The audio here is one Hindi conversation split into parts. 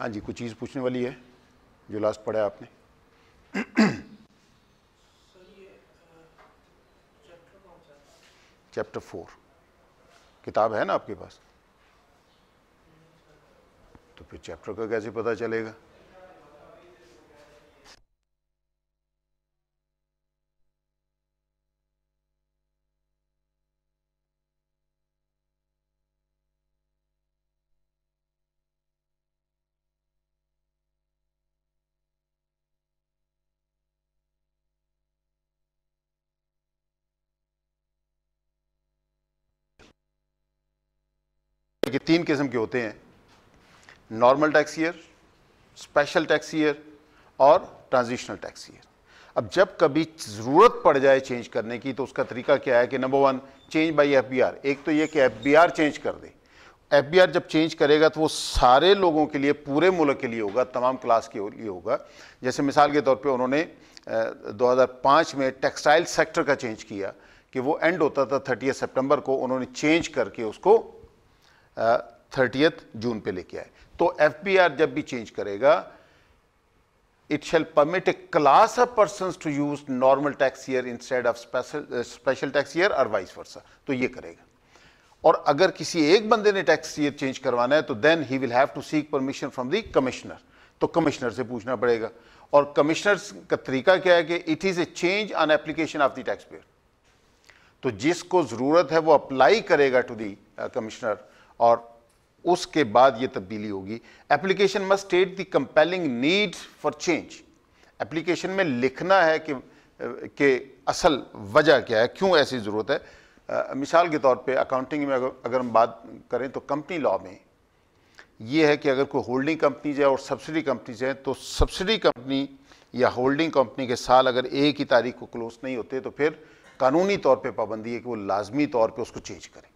हाँ जी कुछ चीज़ पूछने वाली है जो लास्ट पढ़ा है आपने चैप्टर फोर किताब है ना आपके पास तो फिर चैप्टर का कैसे पता चलेगा कि तो तीन किस्म के होते हैं normal tax year special tax year और ट्रांजिशनल टैक्स ईयर अब जब कभी ज़रूरत पड़ जाए चेंज करने की तो उसका तरीका क्या है कि number one change by F B R एक तो ये कि एफ बी आर चेंज कर दे एफ बी आर जब चेंज करेगा तो वो सारे लोगों के लिए पूरे मुल्क के लिए होगा तमाम क्लास के लिए होगा जैसे मिसाल के तौर पे उन्होंने 2005 में टेक्सटाइल सेक्टर का चेंज किया कि वो एंड होता था थर्टी सितंबर को उन्होंने चेंज करके उसको थर्टियथ जून पे लेके आए तो आर जब भी चेंज करेगा it shall permit a class of person to use normal tax year in of special tax special tax year or तो ये करेगा और अगर किसी एक बंदे ने टैक्स ईयर चेंज करवाना है तो then he will have to seek permission from the commissioner तो कमिश्नर से पूछना पड़ेगा और कमिश्नर का तरीका क्या है कि it is a change on application of the tax payer तो जिसको ज़रूरत है वो अप्लाई करेगा टू दी कमिश्नर और उसके बाद ये तब्दीली होगी application must state the compelling need for change application में लिखना है कि के असल वजह क्या है क्यों ऐसी ज़रूरत है आ, मिसाल के तौर पे अकाउंटिंग में अगर, अगर हम बात करें तो कंपनी लॉ में ये है कि अगर कोई होल्डिंग कंपनीज है और सब्सिडी कंपनीज हैं तो सब्सिडी कंपनी या होल्डिंग कंपनी के साल अगर एक ही तारीख को क्लोज नहीं होते तो फिर कानूनी तौर पे पाबंदी है कि वो लाजमी तौर पे उसको चेंज करें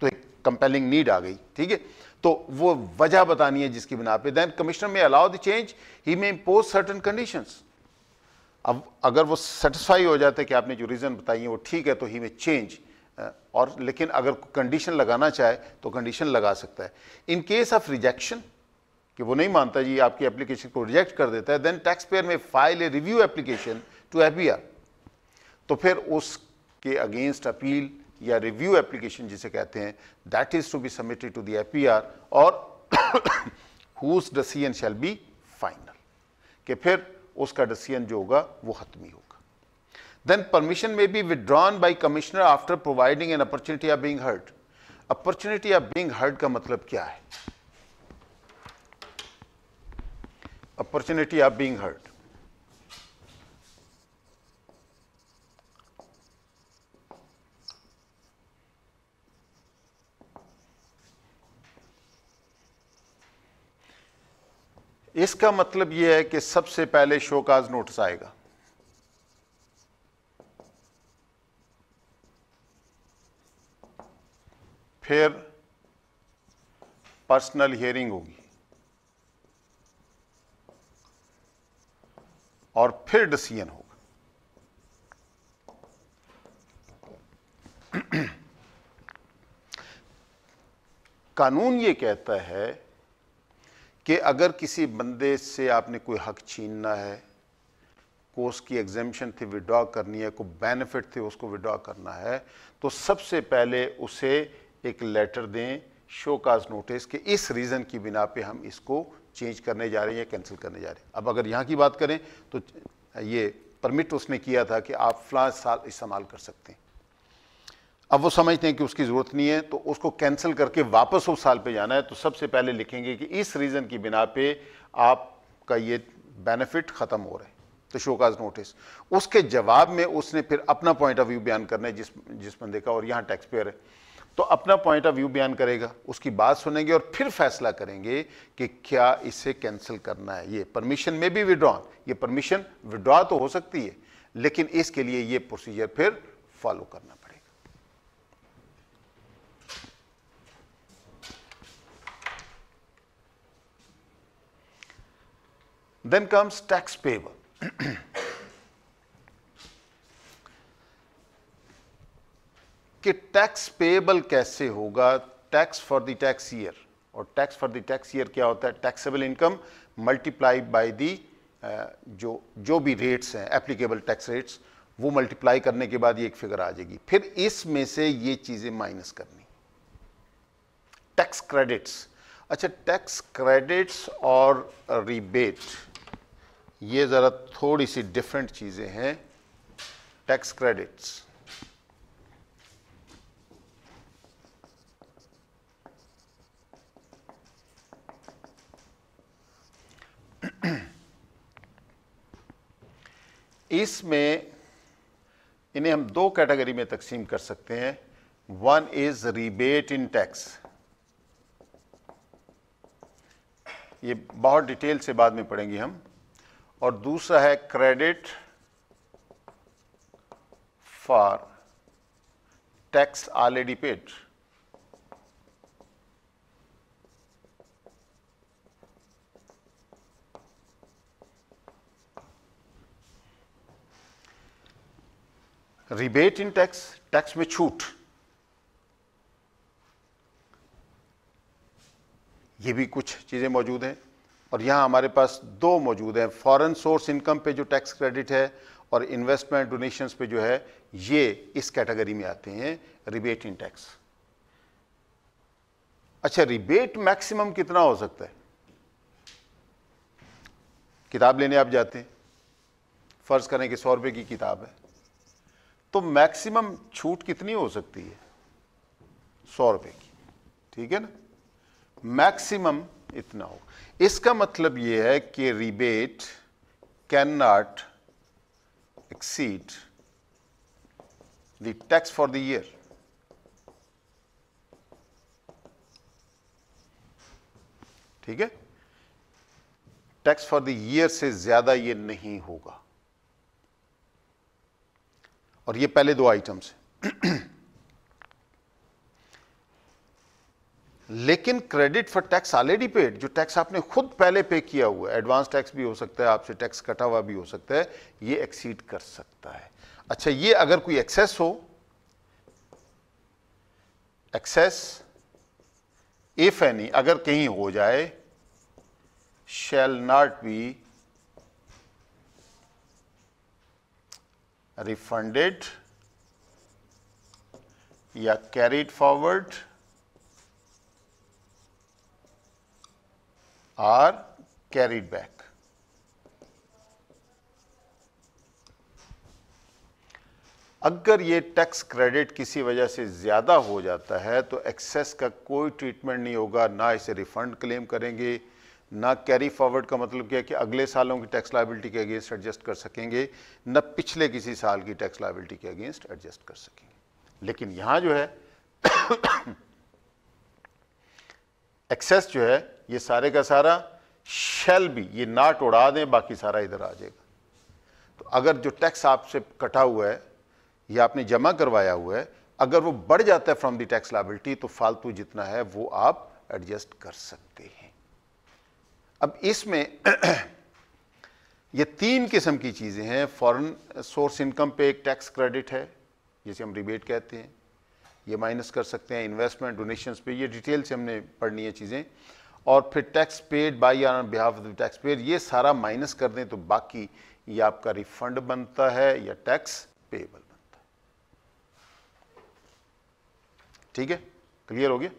तो एक कंपेलिंग नीड आ गई ठीक है तो वो वजह बतानी है जिसकी बिना पे then commissioner may allow the change he may impose certain condition अब अगर वो सेटिस्फाई हो जाते कि आपने जो रीज़न बताई है वो ठीक है तो ही में चेंज और लेकिन अगर कंडीशन लगाना चाहे तो कंडीशन लगा सकता है इन केस ऑफ रिजेक्शन कि वो नहीं मानता जी आपकी एप्लीकेशन को रिजेक्ट कर देता है then tax payer may file a review application to F तो फिर उसके अगेंस्ट अपील या रिव्यू एप्लीकेशन जिसे कहते हैं that is to be submitted to the F और whose decision shall be final कि फिर उसका डिसीजन जो होगा वो हतमी होगा then permission may be withdrawn by commissioner after providing an opportunity of being heard opportunity of being heard का मतलब क्या है अपॉर्चुनिटी ऑफ बींग हर्ड इसका मतलब यह है कि सबसे पहले शोकाज नोटिस आएगा फिर पर्सनल हियरिंग होगी और फिर डिसीजन होगा कानून ये कहता है कि अगर किसी बंदे से आपने कोई हक छीनना है को उसकी एग्जामेशन थी विड्रॉ करनी है को बेनिफिट थे उसको विड्रॉ करना है तो सबसे पहले उसे एक लेटर दें शो काज नोटिस कि इस रीज़न की बिना पे हम इसको चेंज करने जा रहे हैं या कैंसिल करने जा रहे हैं अब अगर यहाँ की बात करें तो ये परमिट उसने किया था कि आप फ़लाँ साल इस्तेमाल कर सकते हैं अब वो समझते हैं कि उसकी ज़रूरत नहीं है तो उसको कैंसिल करके वापस उस साल पे जाना है तो सबसे पहले लिखेंगे कि इस रीज़न की बिना पे आपका ये बेनिफिट ख़त्म हो रहा है तो शो काज नोटिस उसके जवाब में उसने फिर अपना पॉइंट ऑफ व्यू बयान करना है जिस जिस बंदे का और यहाँ टैक्स पेयर है तो अपना पॉइंट ऑफ व्यू बयान करेगा उसकी बात सुनेंगे और फिर फैसला करेंगे कि क्या इसे कैंसिल करना है ये परमिशन में भी विड्रॉ ये परमिशन विड्रॉ तो हो सकती है लेकिन इसके लिए ये प्रोसीजर फिर फॉलो करना Then comes tax payable. कि टैक्स पेबल कैसे होगा tax for the tax year और tax for the tax year क्या होता है taxable income multiply by the जो जो भी रेट्स हैं एप्लीकेबल टैक्स रेट्स वो मल्टीप्लाई करने के बाद ये एक फिगर आ जाएगी फिर इसमें से ये चीज़ें माइनस करनी टैक्स क्रेडिट्स अच्छा टैक्स क्रेडिट्स और रिबेट ये ज़रा थोड़ी सी डिफरेंट चीज़ें हैं टैक्स क्रेडिट्स इसमें इन्हें हम दो कैटेगरी में तकसीम कर सकते हैं one is rebate in tax ये बहुत डिटेल से बाद में पढ़ेंगे हम और दूसरा है credit for tax already paid rebate in tax tax में छूट ये भी कुछ चीजें मौजूद हैं और यहाँ हमारे पास दो मौजूद हैं फॉरेन सोर्स इनकम पे जो टैक्स क्रेडिट है और इन्वेस्टमेंट डोनेशंस पे जो है ये इस कैटेगरी में आते हैं रिबेट इन टैक्स अच्छा रिबेट मैक्सिमम कितना हो सकता है किताब लेने आप जाते हैं फर्ज करें कि सौ रुपये की किताब है तो मैक्सिमम छूट कितनी हो सकती है सौ रुपये की ठीक है ना मैक्सिमम इतना हो इसका मतलब यह है कि rebate can not exceed the tax for the year ठीक है टैक्स फॉर द ईयर से ज्यादा ये नहीं होगा और ये पहले दो आइटम्स हैं लेकिन credit for tax already paid जो टैक्स आपने खुद पहले पे किया हुआ है एडवांस टैक्स भी हो सकता है आपसे टैक्स कटा हुआ भी हो सकता है ये एक्सीड कर सकता है अच्छा ये अगर कोई एक्सेस हो एक्सेस इफ एनी अगर कहीं हो जाए शेल नॉट बी रिफंडेड या carried forward are carried back. अगर ये टैक्स क्रेडिट किसी वजह से ज़्यादा हो जाता है तो एक्सेस का कोई ट्रीटमेंट नहीं होगा ना इसे रिफंड क्लेम करेंगे ना कैरी फॉरवर्ड का मतलब क्या है कि अगले सालों की टैक्स लाइबिलिटी के अगेंस्ट एडजस्ट कर सकेंगे ना पिछले किसी साल की टैक्स लाइबिलिटी के अगेंस्ट एडजस्ट कर सकेंगे लेकिन यहां जो है एक्सेस जो है ये सारे का सारा शेल भी ये नाट उड़ा दें बाकी सारा इधर आ जाएगा तो अगर जो टैक्स आपसे कटा हुआ है या आपने जमा करवाया हुआ है अगर वो बढ़ जाता है फ्रॉम दी टैक्स लाइबिलिटी तो फालतू जितना है वो आप एडजस्ट कर सकते हैं अब इसमें ये तीन किस्म की चीज़ें हैं फॉरेन सोर्स इनकम पे एक टैक्स क्रेडिट है जिसे हम रिबेट कहते हैं ये माइनस कर सकते हैं इन्वेस्टमेंट डोनेशंस पे ये डिटेल से हमने पढ़नी है चीज़ें और फिर tax paid by or behalf of the tax paid ये सारा माइनस कर दें तो बाकी ये आपका रिफंड बनता है या टैक्स पेबल बनता है ठीक है क्लियर हो गया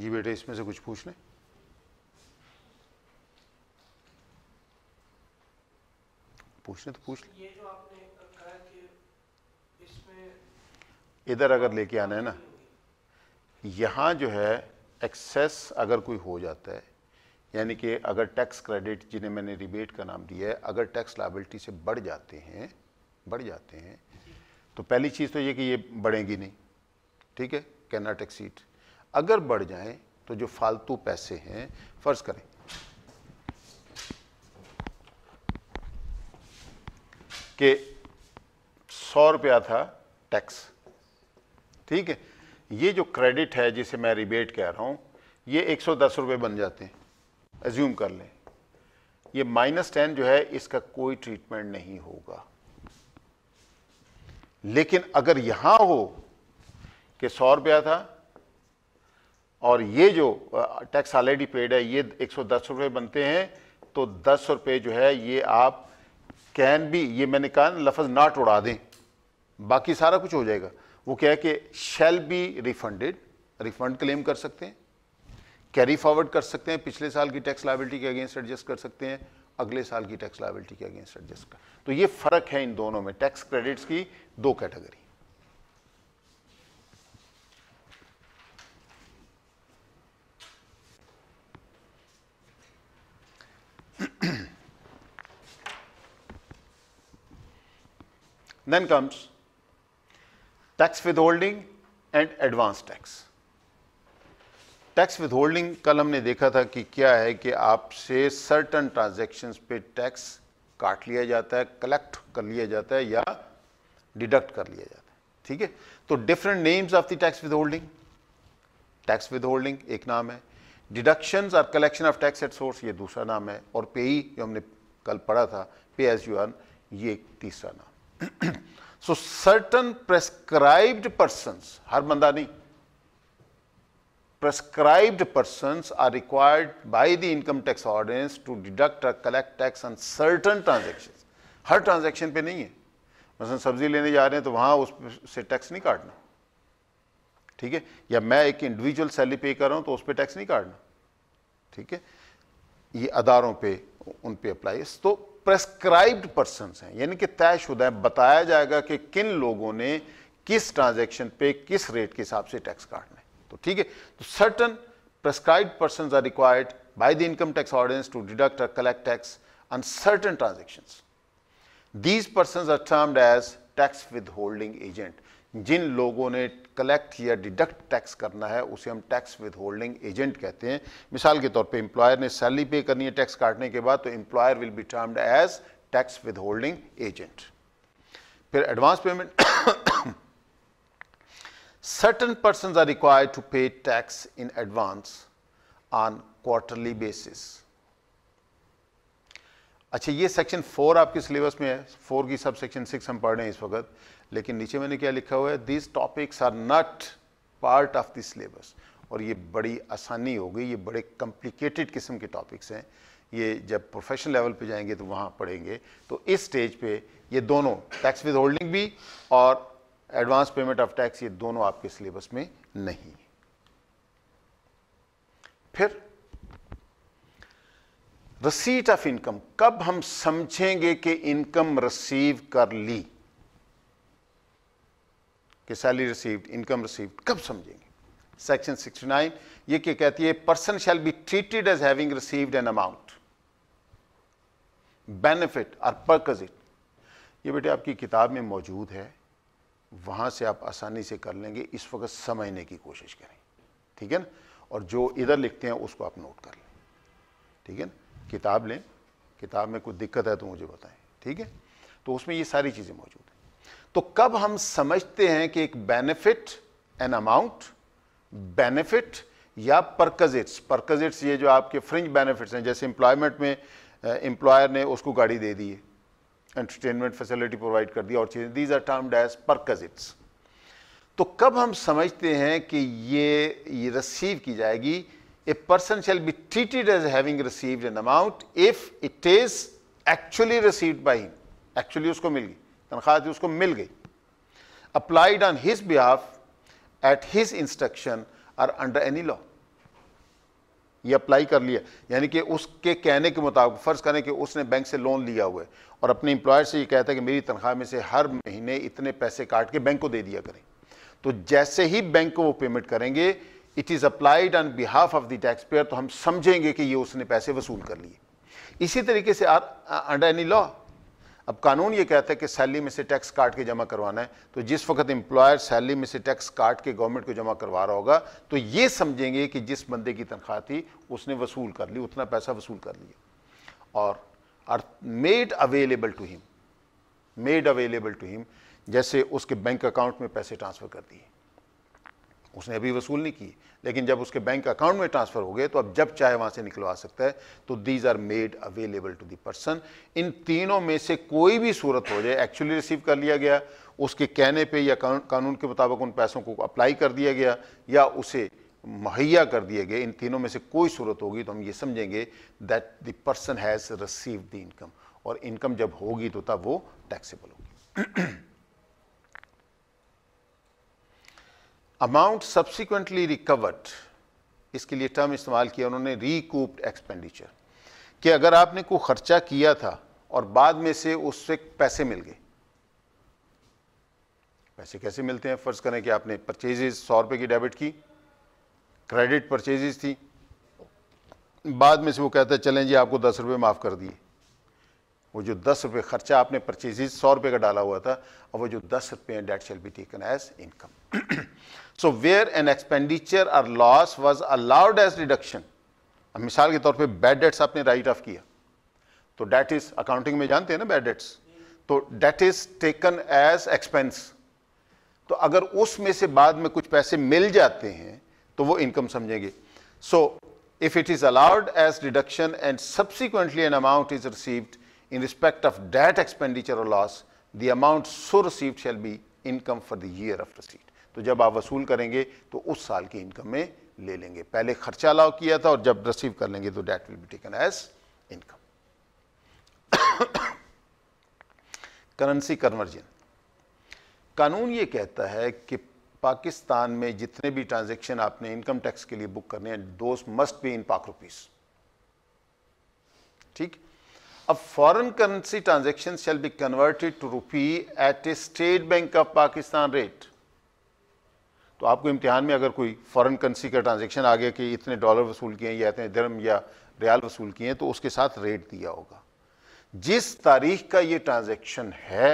जी बेटे इसमें से कुछ पूछ लें पूछने तो पूछ लें इधर अगर लेके आना है ना यहाँ जो है एक्सेस अगर कोई हो जाता है यानी कि अगर टैक्स क्रेडिट जिन्हें मैंने रिबेट का नाम दिया है अगर टैक्स लाइबिलिटी से बढ़ जाते हैं बढ़ जाते हैं तो पहली चीज़ तो ये कि ये बढ़ेंगी नहीं ठीक है कैन नॉट एक्सीड अगर बढ़ जाएं तो जो फालतू पैसे हैं फर्ज करें कि सौ रुपया था टैक्स ठीक है ये जो क्रेडिट है जिसे मैं रिबेट कह रहा हूं ये एक सौ दस रुपये बन जाते हैं एज्यूम कर लें ये माइनस टेन जो है इसका कोई ट्रीटमेंट नहीं होगा लेकिन अगर यहां हो कि सौ रुपया था और ये जो टैक्स ऑलरेडी पेड है ये एक सौ दस रुपये बनते हैं तो दस रुपये जो है ये आप कैन भी ये मैंने कहा लफज नाट उड़ा दें बाकी सारा कुछ हो जाएगा वो क्या है कि shall be refunded refund claim कर सकते हैं कैरी फॉरवर्ड कर सकते हैं पिछले साल की टैक्स लाइबिलिटी के अगेंस्ट एडजस्ट कर सकते हैं अगले साल की टैक्स लाइबिलिटी के अगेंस्ट एडजस्ट कर तो ये फ़र्क है इन दोनों में टैक्स क्रेडिट्स की दो category Then comes tax withholding and advance tax tax withholding कल हमने देखा था कि क्या है कि आपसे सर्टन ट्रांजैक्शंस पे टैक्स काट लिया जाता है कलेक्ट कर लिया जाता है या डिडक्ट कर लिया जाता है ठीक है तो different names of the tax withholding tax withholding एक नाम है डिडक्शंस और collection of tax at source ये दूसरा नाम है और पेई जो हमने कल पढ़ा था पे एज यू अर्न ये तीसरा नाम so certain prescribed persons har banda nahi prescribed persons are required by the income tax ordinance to deduct or collect tax on certain transactions her transaction पे नहीं है मसलन सब्जी लेने जा रहे हैं तो वहाँ उस से टैक्स नहीं काटना ठीक है या मैं एक इंडिविजुअल सैलरी पे कर रहा हूँ तो उस पर टैक्स नहीं काटना ठीक है ये अदारों पे उन पे अप्लाई तो प्रेस्क्राइब्ड पर्सन हैं यानी कि तय है बताया जाएगा कि किन लोगों ने किस ट्रांजेक्शन पे किस रेट के हिसाब से टैक्स काटना है तो ठीक है तो certain prescribe person are required by the income tax ordinance to deduct और collect tax on certain transaction these person are termed as tax withholding agent जिन लोगों ने कलेक्ट या डिडक्ट टैक्स करना है उसे हम टैक्स विद होल्डिंग एजेंट कहते हैं मिसाल के तौर पे एम्प्लॉयर ने सैलरी पे करनी है टैक्स काटने के बाद तो employer will be termed as tax withholding agent फिर advance payment certain person are required to pay tax in advance on quarterly basis अच्छा ये सेक्शन फोर आपके सिलेबस में है फोर की सब सेक्शन सिक्स हम पढ़ रहे हैं इस वक्त लेकिन नीचे मैंने क्या लिखा हुआ है this topics are not part of the syllabus और ये बड़ी आसानी हो गई ये बड़े कॉम्प्लिकेटेड किस्म के टॉपिक्स हैं ये जब प्रोफेशनल लेवल पे जाएंगे तो वहाँ पढ़ेंगे तो इस स्टेज पे ये दोनों टैक्स विद होल्डिंग भी और एडवांस पेमेंट ऑफ टैक्स ये दोनों आपके सिलेबस में नहीं फिर रसीट ऑफ इनकम कब हम समझेंगे कि इनकम रिसीव कर ली कि सैलरी रिसीव्ड इनकम रिसीव्ड कब समझेंगे सेक्शन 69 ये क्या कहती है person shall be treated as having received an amount benefit और इट ये बेटे आपकी किताब में मौजूद है वहां से आप आसानी से कर लेंगे इस वक्त समझने की कोशिश करें ठीक है ना और जो इधर लिखते हैं उसको आप नोट कर लें ठीक है ना किताब लें किताब में कुछ दिक्कत है तो मुझे बताएं ठीक है तो उसमें ये सारी चीज़ें मौजूद हैं तो कब हम समझते हैं कि एक बेनिफिट एन अमाउंट बेनिफिट या परकजिट्स परकजिट्स ये जो आपके फ्रिंज बेनिफिट्स हैं जैसे एम्प्लॉयमेंट में एम्प्लॉयर ने उसको गाड़ी दे दी है एंटरटेनमेंट फैसिलिटी प्रोवाइड कर दी और चीज़ें these are termed as perquisites तो कब हम समझते हैं कि ये, ये रिसीव की जाएगी a person shall be treated as having received an amount if it is actually received by him. Actually उसको मिल गई तनख्वाह थी उसको मिल गई applied on his behalf at his instruction or under any law. ये अप्लाई कर लिया यानी कि उसके कहने के मुताबिक फ़र्ज़ करें कि उसने बैंक से लोन लिया हुआ है और अपने इंप्लॉयर से ये कहता है कि मेरी तनख्वाह में से हर महीने इतने पैसे काट के बैंक को दे दिया करें तो जैसे ही बैंक को वो पेमेंट करेंगे it is applied on behalf of the tax payer तो हम समझेंगे कि ये उसने पैसे वसूल कर लिए इसी तरीके से अंडर एनी लॉ अब कानून ये कहता है कि सैलरी में से टैक्स काट के जमा करवाना है तो जिस वक्त एम्प्लॉयर सैलरी में से टैक्स काट के गवर्नमेंट को जमा करवा रहा होगा तो ये समझेंगे कि जिस बंदे की तनख्वाह थी उसने वसूल कर ली उतना पैसा वसूल कर लिया और made available to him made available to him जैसे उसके बैंक अकाउंट में पैसे ट्रांसफ़र कर दिए उसने अभी वसूल नहीं की लेकिन जब उसके बैंक अकाउंट में ट्रांसफ़र हो गए तो अब जब चाहे वहाँ से निकलवा सकता है तो these are made available to the person इन तीनों में से कोई भी सूरत हो जाए एक्चुअली रिसीव कर लिया गया उसके कहने पे या कानून के मुताबिक उन पैसों को अप्लाई कर दिया गया या उसे मुहैया कर दिए गए इन तीनों में से कोई सूरत होगी तो हम ये समझेंगे that the person has receive the income और इनकम जब होगी तो तब वो टैक्सेबल होगी अमाउंट सब्सिक्वेंटली रिकवर्ड इसके लिए टर्म इस्तेमाल किया उन्होंने रिकूप्ड एक्सपेंडिचर कि अगर आपने कोई खर्चा किया था और बाद में से उससे पैसे मिल गए पैसे कैसे मिलते हैं फर्ज करें कि आपने परचेजेज सौ रुपए की डेबिट की क्रेडिट परचेजेज थी बाद में से वो कहता है चलें जी आपको दस रुपए माफ़ कर दिए वो जो दस रुपए खर्चा आपने परचेजेज सौ रुपए का डाला हुआ था और वो जो दस हैं debt shall be taken as income so where an expenditure और loss was allowed as deduction मिसाल के तौर पर बैड डेट्स आपने राइट ऑफ किया तो डेट इज अकाउंटिंग में जानते हैं ना बैड डेट्स तो date is taken as expense तो अगर उसमें से बाद में कुछ पैसे मिल जाते हैं तो वो इनकम समझेंगे so if it is allowed as deduction and subsequently an amount is received in respect of debt expenditure और loss the amount so receive shall be income for the year of receive तो जब आप वसूल करेंगे तो उस साल की इनकम में ले लेंगे पहले खर्चा अलाउ किया था और जब रिसीव कर लेंगे तो date will be taken as income currency conversion कानून ये कहता है कि पाकिस्तान में जितने भी ट्रांजेक्शन आपने इनकम टैक्स के लिए बुक करने हैं दोस्त मस्ट बी इन पाक रुपीज ठीक अब foreign currency transaction shall be converted to rupee at a State Bank of Pakistan rate तो आपको इम्तिहान में अगर कोई फ़ॉरन करेंसी का ट्रांजेक्शन आ गया कि इतने डॉलर वसूल किए हैं या इतने धर्म या रियाल वसूल किए हैं तो उसके साथ रेट दिया होगा जिस तारीख का ये ट्रांजेक्शन है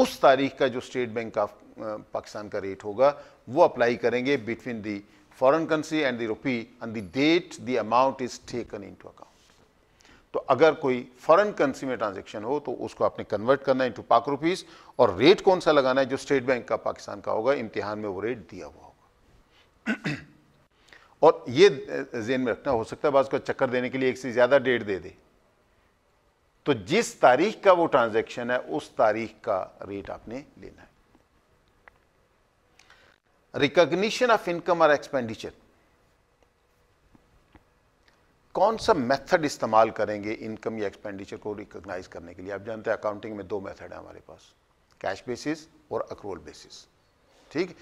उस तारीख का जो स्टेट बैंक ऑफ पाकिस्तान का रेट होगा वो अप्लाई करेंगे between the foreign currency and the rupee and the date the amount is taken into account तो अगर कोई फॉरेन करेंसी में ट्रांजेक्शन हो तो उसको आपने कन्वर्ट करना है इंटू पाक रुपीज़ और रेट कौन सा लगाना है जो स्टेट बैंक का पाकिस्तान का होगा इम्तिहान में वो रेट दिया हुआ होगा और ये जेन में रखना हो सकता है बाद उसका चक्कर देने के लिए एक से ज़्यादा डेट दे दे तो जिस तारीख का वो ट्रांजेक्शन है उस तारीख का रेट आपने लेना है रिकग्निशन ऑफ इनकम और एक्सपेंडिचर कौन सा मेथड इस्तेमाल करेंगे इनकम या एक्सपेंडिचर को रिकॉग्नाइज करने के लिए आप जानते हैं अकाउंटिंग में दो मेथड है हमारे पास कैश बेसिस और अक्रोल बेसिस ठीक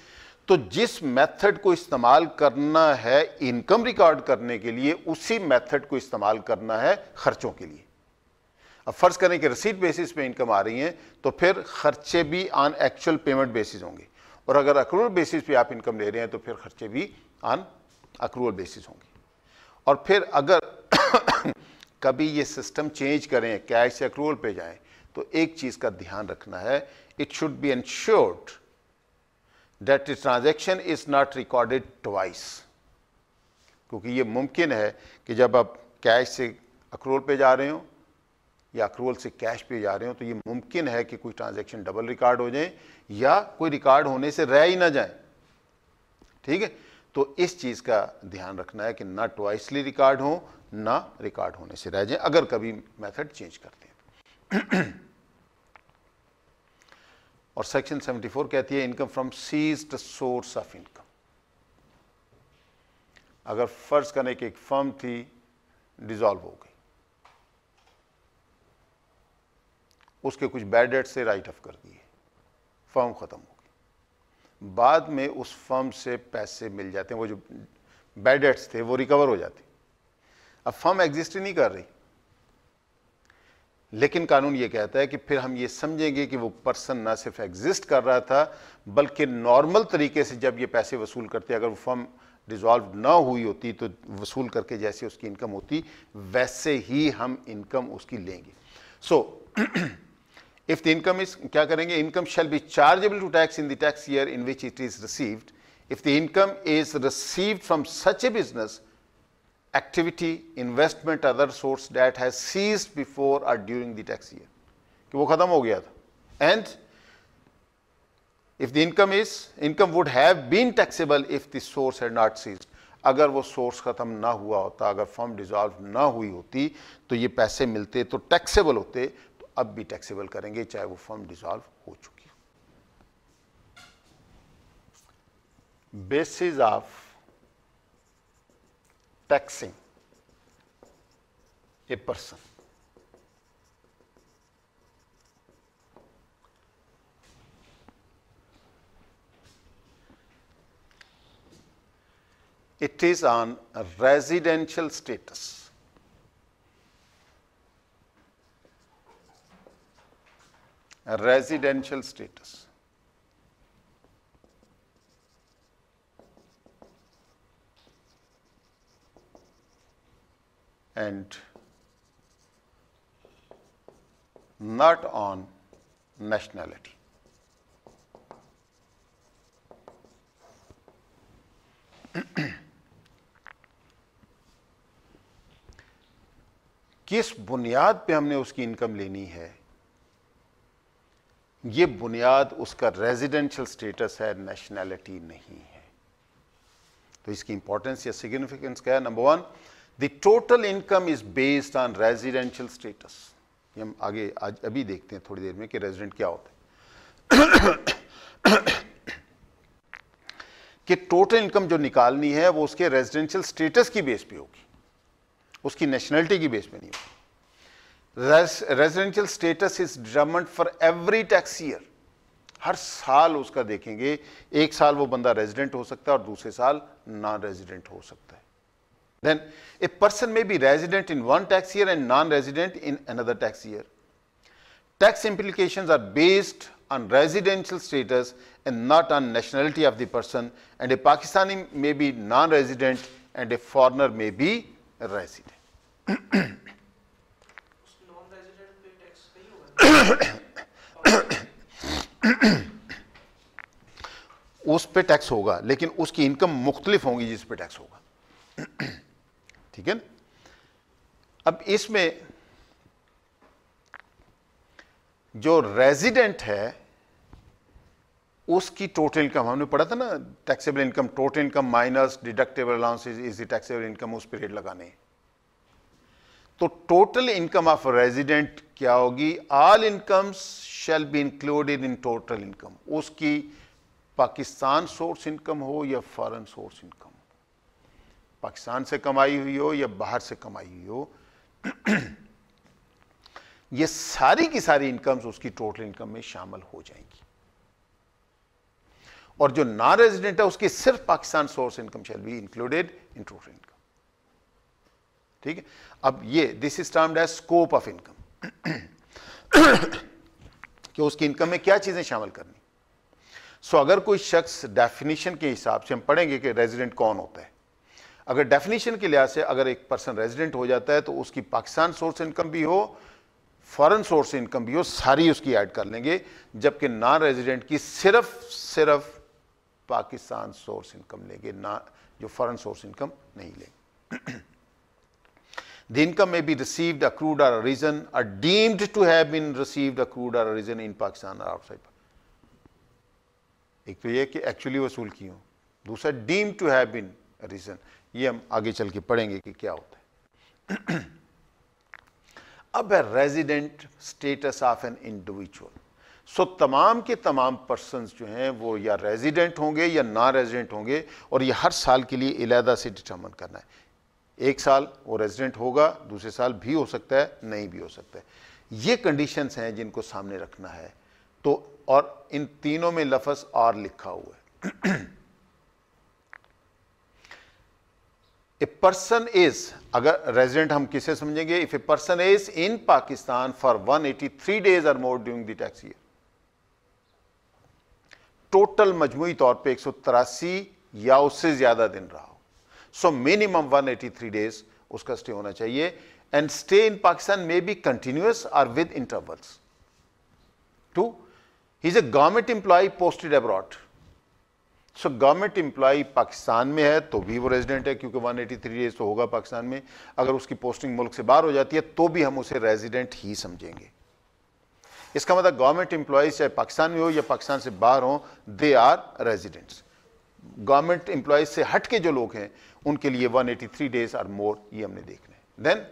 तो जिस मेथड को इस्तेमाल करना है इनकम रिकॉर्ड करने के लिए उसी मेथड को इस्तेमाल करना है खर्चों के लिए अब फर्ज करें कि रसीद बेसिस पे इनकम आ रही है तो फिर खर्चे भी ऑन एक्चुअल पेमेंट बेसिस होंगे और अगर अक्रूअल बेसिस पे आप इनकम ले रहे हैं तो फिर खर्चे भी ऑन अक्रूअल बेसिस होंगे और फिर अगर कभी ये सिस्टम चेंज करें कैश से अक्रूवल पे जाएं तो एक चीज़ का ध्यान रखना है it should be ensured that transaction is not recorded twice क्योंकि ये मुमकिन है कि जब आप कैश से अक्रूवल पे जा रहे हो या अक्रूवल से कैश पे जा रहे हो तो ये मुमकिन है कि कोई ट्रांजेक्शन डबल रिकॉर्ड हो जाए या कोई रिकॉर्ड होने से रह ही ना जाए ठीक है तो इस चीज़ का ध्यान रखना है कि ना ट्वाइसली रिकॉर्ड हो ना रिकॉर्ड होने से रह जाए अगर कभी मेथड चेंज करते हैं और सेक्शन 74 कहती है income from ceased source of income अगर फर्ज करने की एक फर्म थी डिजॉल्व हो गई उसके कुछ बैड डेट से राइट ऑफ कर दिए फर्म खत्म हो बाद में उस फर्म से पैसे मिल जाते हैं वो जो बैड डेट्स थे वो रिकवर हो जाते अब फर्म एग्जिस्ट ही नहीं कर रही लेकिन कानून ये कहता है कि फिर हम ये समझेंगे कि वो पर्सन ना सिर्फ एग्जिस्ट कर रहा था बल्कि नॉर्मल तरीके से जब ये पैसे वसूल करते अगर वो फर्म डिजॉल्व ना हुई होती तो वसूल करके जैसे उसकी इनकम होती वैसे ही हम इनकम उसकी लेंगे सो so, if the income is क्या करेंगे income shall be chargeable to tax in the tax year in which it is received if the income is received from such a business activity investment other source that has ceased before or during the tax year कि वो खत्म हो गया था and if the income is income would have been taxable if the source had not ceased अगर वो सोर्स ख़त्म ना हुआ होता अगर फर्म डिज़ोल्व ना हुई होती तो ये पैसे मिलते तो टैक्सेबल होते अब भी टैक्सेबल करेंगे चाहे वो फर्म डिसॉल्व हो चुकी basis of taxing a person it is on residential status residential status. and not on nationality. किस बुनियाद पे हमने उसकी इनकम लेनी है ये बुनियाद उसका रेजिडेंशियल स्टेटस है नेशनैलिटी नहीं है तो इसकी इंपॉर्टेंस या सिग्निफिकेंस क्या है number one the total income is based on residential status हम आगे आज अभी देखते हैं थोड़ी देर में कि रेजिडेंट क्या होता है कि टोटल इनकम जो निकालनी है वो उसके रेजिडेंशियल स्टेटस की बेस पे होगी उसकी नेशनैलिटी की बेस पे नहीं होगी res, residential status is determined for every tax year हर साल उसका देखेंगे एक साल वो बंदा रेजिडेंट हो सकता है और दूसरे साल नॉन रेजिडेंट हो सकता है then a person may be resident in one tax year and non-resident in another tax year. Tax implications are based on residential status and not on nationality of the person and a Pakistani may be non-resident and a foreigner may be resident. उस पे टैक्स होगा लेकिन उसकी इनकम मुख्तलिफ होगी जिस पे टैक्स होगा ठीक है ना अब इसमें जो रेजिडेंट है उसकी टोटल इनकम हमने पढ़ा था ना taxable income total income minus deductible allowances is the taxable income उस पे रेट लगाने तो टोटल इनकम ऑफ रेजिडेंट क्या होगी all incomes shall be included in total income उसकी पाकिस्तान सोर्स इनकम हो या फॉरेन सोर्स इनकम पाकिस्तान से कमाई हुई हो या बाहर से कमाई हुई हो ये सारी की सारी इनकम्स उसकी टोटल इनकम में शामिल हो जाएंगी और जो नॉन रेजिडेंट है उसकी सिर्फ Pakistan source income shall be included in total income ठीक है अब ये this is termed as scope of income कि उसकी इनकम में क्या चीज़ें शामिल करनी सो so, अगर कोई शख्स डेफिनेशन के हिसाब से हम पढ़ेंगे कि रेजिडेंट कौन होता है अगर डेफिनेशन के लिहाज से अगर एक पर्सन रेजिडेंट हो जाता है तो उसकी पाकिस्तान सोर्स इनकम भी हो फॉरेन सोर्स इनकम भी हो सारी उसकी ऐड कर लेंगे जबकि नॉन रेजिडेंट की सिर्फ सिर्फ पाकिस्तान सोर्स इनकम लेंगे ना जो फॉरेन सोर्स इनकम नहीं लेंगे The income may be received, accrued or arisen or deemed to have been received, accrued or arisen in Pakistan or outside एक तो ये कि actually वसूल की हूँ दूसरा deemed to have been arisen ये हम आगे चल के पढ़ेंगे कि क्या होता है अब है resident status of an individual so तमाम के तमाम पर्सन जो हैं वो या रेजिडेंट होंगे या नॉन रेजिडेंट होंगे और ये हर साल के लिए इलादा से डिटर्मन करना है एक साल वो रेजिडेंट होगा दूसरे साल भी हो सकता है नहीं भी हो सकता है ये कंडीशंस हैं जिनको सामने रखना है तो और इन तीनों में लफज आर लिखा हुआ है ए पर्सन इज अगर रेजिडेंट हम किसे समझेंगे if a person is in Pakistan for 183 days or more during the tax year टोटल मजमू तौर पे एक या उससे ज्यादा दिन रहा हो सो मिनिमम 183 डेज उसका स्टे होना चाहिए and stay in Pakistan may be continuous और with intervals two he is a government employee posted abroad so government employee Pakistan में है तो भी वो रेजिडेंट है क्योंकि 183 डेज तो होगा पाकिस्तान में अगर उसकी पोस्टिंग मुल्क से बाहर हो जाती है तो भी हम उसे रेजिडेंट ही समझेंगे इसका मतलब गवर्नमेंट इंप्लॉयज चाहे पाकिस्तान में हो या पाकिस्तान से बाहर हो they are residents government employees से हट के जो लोग हैं उनके लिए 183 डेज आर मोर ये हमने देखने then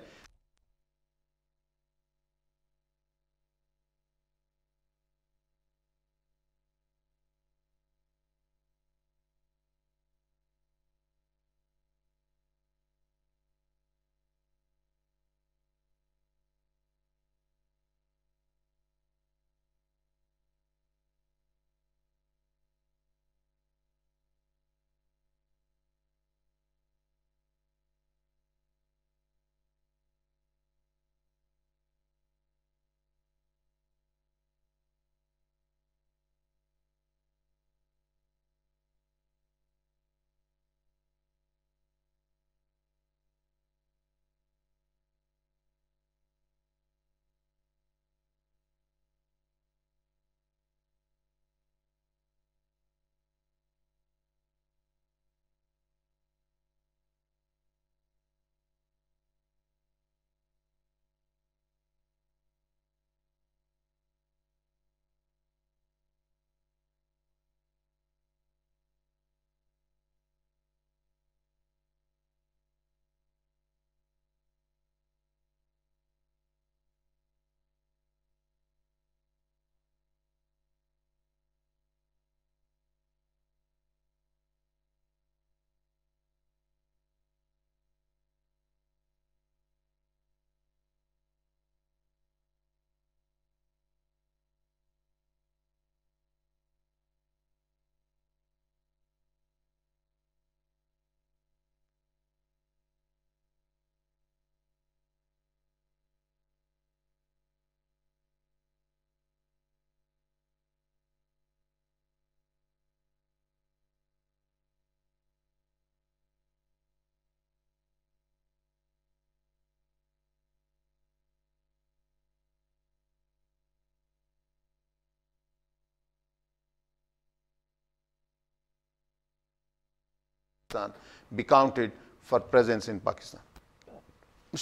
Pakistan be counted for presence in Pakistan.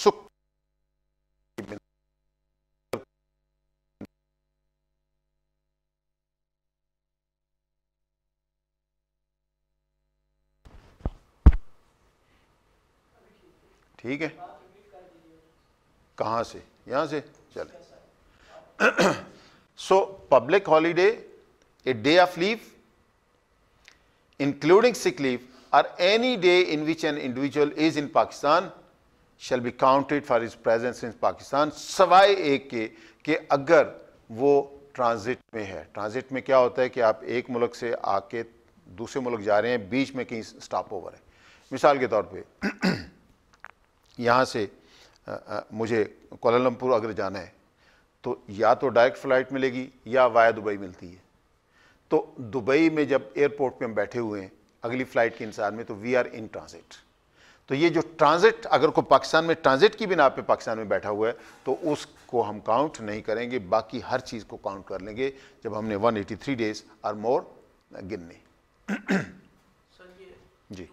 So, ठीक है कहां से यहां से चले so public holiday a day off leave including sick leave or any day in which an individual is in Pakistan shall be counted for his presence in Pakistan सवाए एक के कि अगर वो ट्रांजिट में है ट्रांजिट में क्या होता है कि आप एक मुल्क से आके दूसरे मुल्क जा रहे हैं बीच में कहीं स्टॉप ओवर है मिसाल के तौर पे यहाँ से मुझे कोलमपुर अगर जाना है तो या तो डायरेक्ट फ़्लाइट मिलेगी या वाया दुबई मिलती है तो दुबई में जब एयरपोर्ट पे हम बैठे हुए हैं अगली फ्लाइट के इंतजार में तो वी आर इन ट्रांजिट तो ये जो ट्रांजिट अगर कोई पाकिस्तान में ट्रांजिट की बिना पे पाकिस्तान में बैठा हुआ है तो उसको हम काउंट नहीं करेंगे बाकी हर चीज़ को काउंट कर लेंगे जब हमने 183 डेज और मोर गिनने जी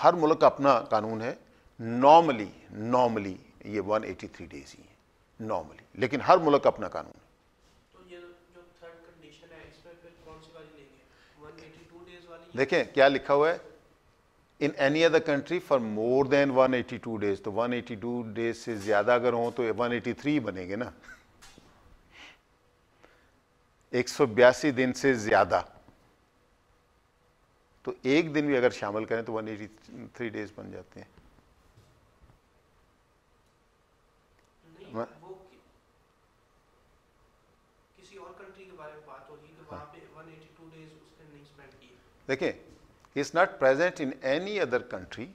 हर मुल्क का अपना कानून है नॉर्मली नॉर्मली ये 183 डेज ही है नॉर्मली लेकिन हर मुल्क का अपना कानून है देखें क्या लिखा हुआ है in any other country for more than 182 days तो 182 डेज से ज़्यादा अगर हो तो 183 बनेंगे ना एक दिन से ज़्यादा तो एक दिन भी अगर शामिल करें तो 183 डेज बन जाते हैं देखें is not present in any other country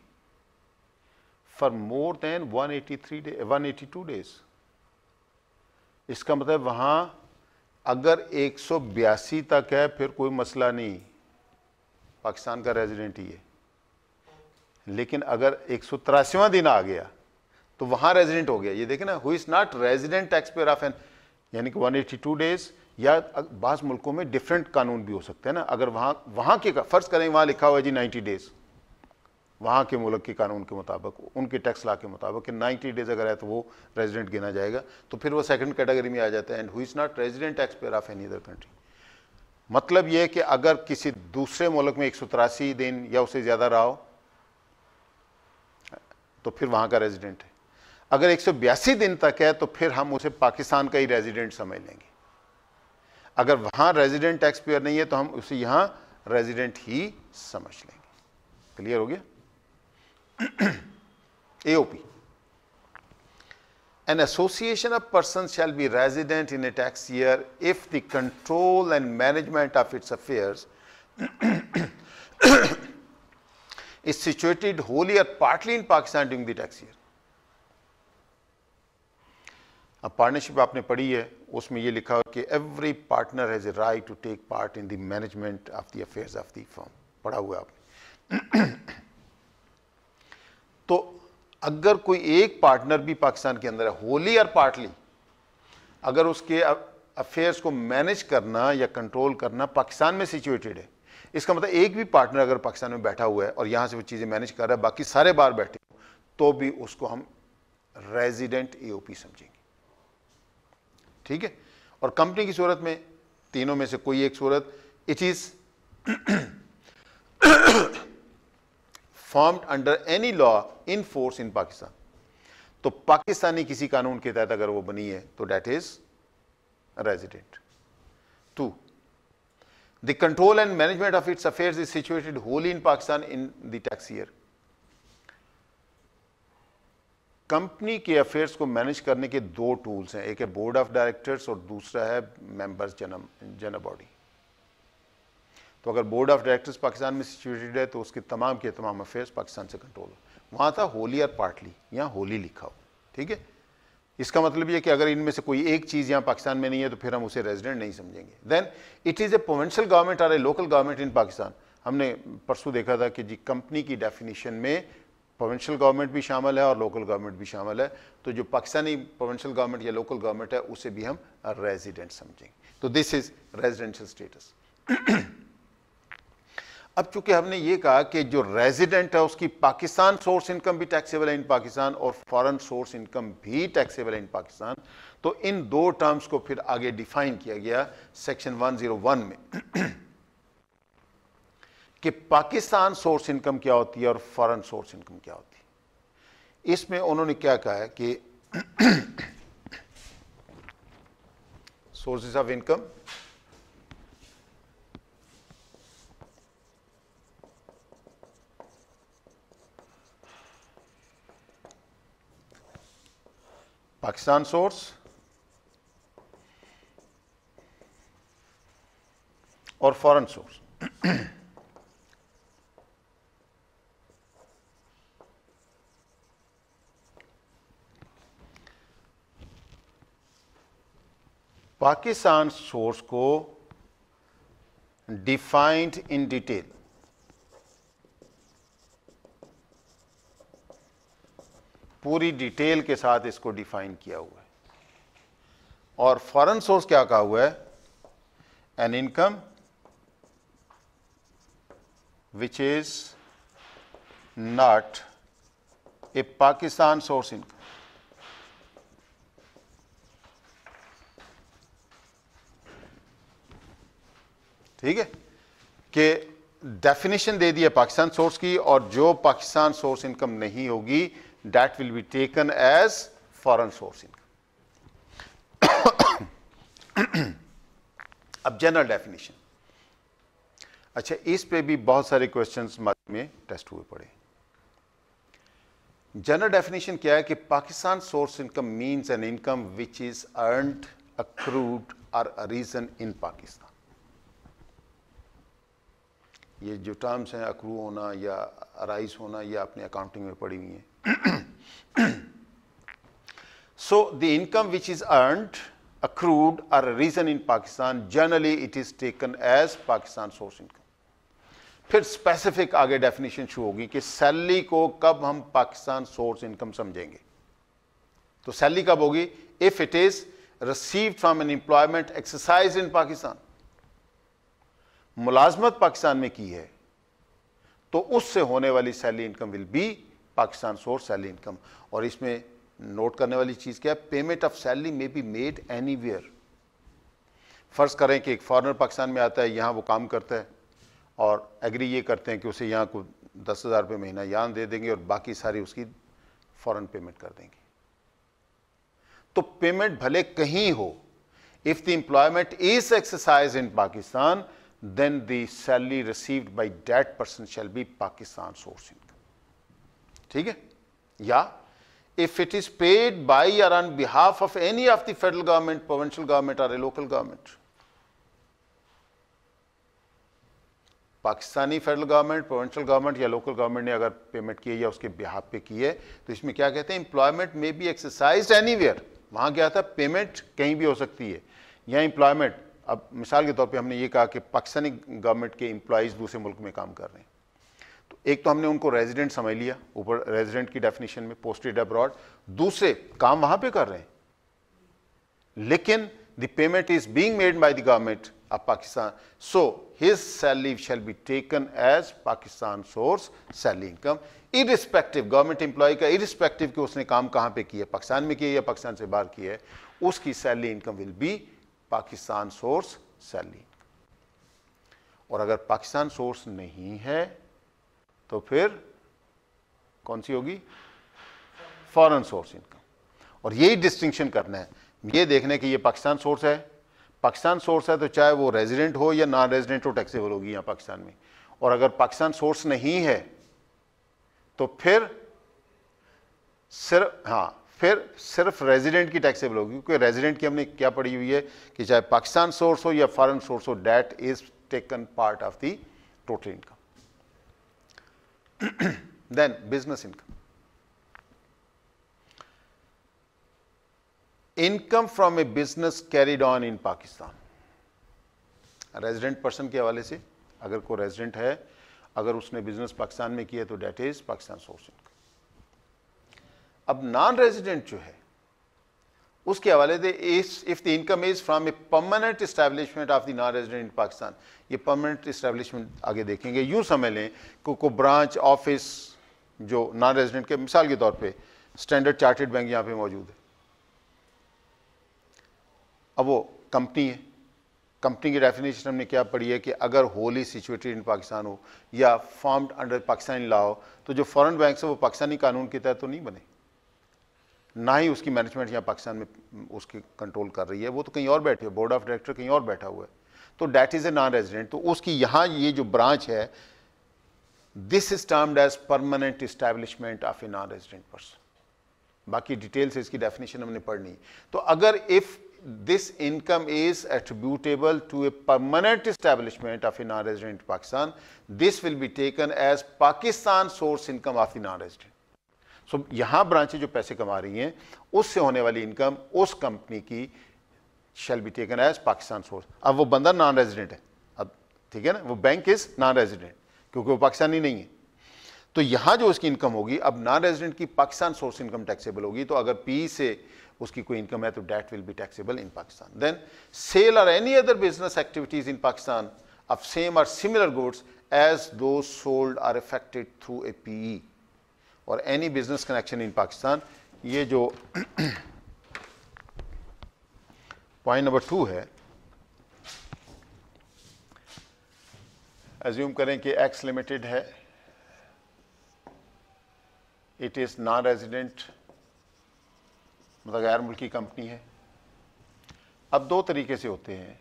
for more than 183 day two days इसका मतलब वहां अगर एक तक है फिर कोई मसला नहीं पाकिस्तान का रेजिडेंट ही है लेकिन अगर एक सौ दिन आ गया तो वहां रेजिडेंट हो गया ये देखे ना who is not resident tax payer of an यानी कि 182 डेज़ या बाज़ मुल्कों में डिफरेंट कानून भी हो सकते हैं ना अगर वहाँ वहाँ के फ़र्ज़ करें वहाँ लिखा हुआ है जी नाइन्टी डेज़ वहाँ के मुल्क के कानून के मुताबिक उनके टैक्स ला के मुताबिक नाइन्टी डेज़ अगर है तो वो रेजिडेंट गिना जाएगा तो फिर वो सेकंड कैटेगरी में आ जाता है and who is not resident tax payer of any other country मतलब ये कि अगर किसी दूसरे मुल्क में एक दिन या उससे ज़्यादा रहा हो तो फिर वहाँ का रेजिडेंट है अगर एक दिन तक है तो फिर हम उसे पाकिस्तान का ही रेजिडेंट समझ लेंगे अगर वहाँ रेजिडेंट टैक्स पेयर नहीं है तो हम उसे यहाँ रेजिडेंट ही समझ लेंगे क्लियर हो गया AOP An association of persons shall be resident in a tax year if the control and management of its affairs is situated wholly or partly in Pakistan during the tax year. अब पार्टनरशिप आपने पढ़ी है उसमें ये लिखा कि every partner has a right to take part in the management of the affairs of the firm पढ़ा हुआ आपने तो अगर कोई एक पार्टनर भी पाकिस्तान के अंदर है होली और पार्टली अगर उसके अफेयर्स को मैनेज करना या कंट्रोल करना पाकिस्तान में सिचुएटेड है इसका मतलब एक भी पार्टनर अगर पाकिस्तान में बैठा हुआ है और यहाँ से वो चीज़ें मैनेज कर रहा है बाकी सारे बार बैठे तो भी उसको हम रेजिडेंट ए समझेंगे ठीक है और कंपनी की सूरत में तीनों में से कोई एक सूरत it is formed under any law in force in Pakistan तो पाकिस्तानी किसी कानून के तहत अगर वो बनी है तो date is resident to the control and management of its affairs is situated wholly in Pakistan in the tax year company के अफेयर्स को मैनेज करने के दो टूल्स हैं एक है बोर्ड ऑफ डायरेक्टर्स और दूसरा है मेंबर्स जनम जन बॉडी तो अगर बोर्ड ऑफ डायरेक्टर्स पाकिस्तान में सिचुएटेड है तो उसके तमाम के तमाम अफेयर्स पाकिस्तान से कंट्रोल हो वहाँ था होली और पार्टली यहाँ होली लिखा हो ठीक है इसका मतलब यह कि अगर इनमें से कोई एक चीज़ यहाँ पाकिस्तान में नहीं है तो फिर हम उसे रेजिडेंट नहीं समझेंगे then it is a provincial government और a local government in Pakistan हमने परसों देखा था कि जी कंपनी की डेफिनेशन में प्रोविंशियल गवर्नमेंट भी शामिल है और लोकल गवर्नमेंट भी शामिल है तो जो पाकिस्तानी प्रोविंशियल गवर्नमेंट या लोकल गवर्नमेंट है उसे भी हम रेजिडेंट समझेंगे तो दिस इज रेजिडेंशियल स्टेटस अब चूंकि हमने ये कहा कि जो रेजिडेंट है उसकी पाकिस्तान सोर्स इनकम भी टैक्सेबल है इन पाकिस्तान और फॉरेन सोर्स इनकम भी टैक्सेबल है इन पाकिस्तान तो इन दो टर्म्स को फिर आगे डिफाइन किया गया सेक्शन 101 में कि पाकिस्तान सोर्स इनकम क्या होती है और फॉरेन सोर्स इनकम क्या होती है इसमें उन्होंने क्या कहा है कि sources of income Pakistan source और फॉरेन सोर्स पाकिस्तान सोर्स को डिफाइंड इन डिटेल पूरी डिटेल के साथ इसको डिफाइन किया हुआ है और फॉरेन सोर्स क्या कहा हुआ है an income which is not a Pakistan source income ठीक है कि डेफिनेशन दे दी है पाकिस्तान सोर्स की और जो पाकिस्तान सोर्स इनकम नहीं होगी that will be taken as foreign source income अब जनरल डेफिनेशन अच्छा इस पे भी बहुत सारे क्वेश्चंस में टेस्ट हुए पड़े जनरल डेफिनेशन क्या है कि Pakistan source income means an income which is earned accrued or arisen in Pakistan ये जो टर्म्स हैं अक्रू होना या अराइज होना ये आपने अकाउंटिंग में पढ़ी हुई हैं so the income which is earned accrued or arisen in Pakistan generally it is taken as Pakistan source income फिर स्पेसिफिक आगे डेफिनेशन शुरू होगी कि सैलरी को कब हम पाकिस्तान सोर्स इनकम समझेंगे तो सैलरी कब होगी if it is received from an employment exercise in Pakistan मुलाजमत पाकिस्तान में की है तो उससे होने वाली salary income will be Pakistan source salary income और इसमें नोट करने वाली चीज़ क्या है payment of salary may be made anywhere फ़र्ज़ करें कि एक फॉरनर पाकिस्तान में आता है यहां वो काम करता है और एग्री ये करते हैं कि उसे यहां को दस हज़ार रुपये महीना यहां दे देंगे और बाकी सारी उसकी फॉरन पेमेंट कर देंगे तो पेमेंट भले कहीं हो if the employment is exercise in Pakistan then the salary received by that person shall be Pakistan source income. ठीक है या if it is paid by or on behalf of any of the federal government, provincial government or a local government. Pakistani federal government provincial government या लोकल गवर्नमेंट ने अगर पेमेंट किए या उसके बिहाफ पे किए तो इसमें क्या कहते हैं इंप्लॉयमेंट में बी एक्सरसाइज एनी वेयर वहाँ क्या था पेमेंट कहीं भी हो सकती है या इंप्लॉयमेंट अब मिसाल के तौर पे हमने ये कहा कि पाकिस्तानी गवर्नमेंट के एम्प्लॉज़ दूसरे मुल्क में काम कर रहे हैं तो एक तो हमने उनको रेजिडेंट समझ लिया ऊपर रेजिडेंट की डेफिनेशन में पोस्टेड अब्रॉड दूसरे काम वहाँ पर कर रहे हैं लेकिन the payment is being made by the government of Pakistan so his salary shall be taken as Pakistan source salary income irrespective government employee का इरिस्पेक्टिव कि उसने काम कहाँ पे किया पाकिस्तान में किया या पाकिस्तान से बाहर किया है उसकी salary income will be Pakistan source salary और अगर पाकिस्तान सोर्स नहीं है तो फिर कौन सी होगी फॉरेन सोर्स इनकम और यही डिस्टिंक्शन करना है ये देखने कि ये पाकिस्तान सोर्स है पाकिस्तान सोर्स है तो चाहे वो रेजिडेंट हो या नॉन रेजिडेंट हो टैक्सेबल होगी यहां पाकिस्तान में और अगर पाकिस्तान सोर्स नहीं है तो फिर सिर्फ हाँ फिर सिर्फ रेजिडेंट की टैक्सेबल होगी क्योंकि रेजिडेंट की हमने क्या पड़ी हुई है कि चाहे पाकिस्तान सोर्स हो या फॉरेन सोर्स हो that is taken part of the total income then business income income from a business carried on in Pakistan resident person के हवाले से अगर कोई रेजिडेंट है अगर उसने बिजनेस पाकिस्तान में किया तो date is Pakistan source income अब नॉन रेजिडेंट जो है उसके हवाले से if the income is from a permanent establishment of the non resident Pakistan ये परमानेंट इस्टेब्लिशमेंट आगे देखेंगे यूँ समझ लें को, को ब्रांच ऑफिस जो नॉन रेजिडेंट के मिसाल के तौर पे स्टैंडर्ड चार्टेड बैंक यहाँ पे मौजूद है अब वो कंपनी है कंपनी की डेफिनेशन हमने क्या पढ़ी है कि अगर होली सिचुएटेड इन पाकिस्तान हो या फॉर्म्ड अंडर पाकिस्तानी लॉ हो तो जो फॉरेन बैंक है वो पाकिस्तानी कानून के तहत तो नहीं बने ना ही उसकी मैनेजमेंट यहाँ पाकिस्तान में उसकी कंट्रोल कर रही है वो तो कहीं और बैठे हुए बोर्ड ऑफ डायरेक्टर कहीं और बैठा हुआ है तो that is a non resident तो उसकी यहाँ ये जो ब्रांच है this is termed as permanent establishment of a non resident person बाकी डिटेल से इसकी डेफिनेशन हमने पढ़नी तो अगर if this income is attributable to a permanent establishment of a non resident Pakistan this will be taken as Pakistan source income of a non resident so so, यहाँ ब्रांचें जो पैसे कमा रही हैं उससे होने वाली इनकम उस कंपनी की shall be taken as Pakistan source अब वो बंदा नॉन रेजिडेंट है अब ठीक है ना वो बैंक इज़ नॉन रेजिडेंट क्योंकि वो पाकिस्तानी नहीं है तो यहाँ जो उसकी इनकम होगी अब नॉन रेजिडेंट की पाकिस्तान सोर्स इनकम टैक्सेबल होगी तो अगर पी से उसकी कोई इनकम है तो that will be taxable in Pakistan then sale और any other business activities in Pakistan of same or similar goods as those sold are affected through a PE और any business connection in Pakistan ये जो पॉइंट नंबर टू है एज्यूम करें कि एक्स लिमिटेड है इट इज़ नॉन रेजिडेंट मतलब गैर मुल्की कंपनी है अब दो तरीके से होते हैं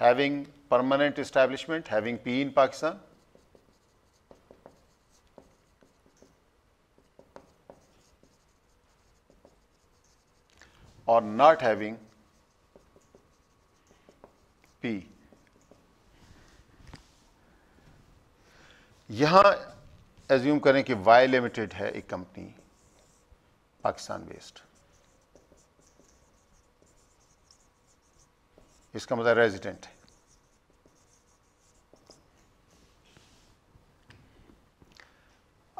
having permanent establishment having P in Pakistan or not having P. यहां एज्यूम करें कि वाई लिमिटेड है एक कंपनी पाकिस्तान बेस्ड इसका मतलब रेजिडेंट है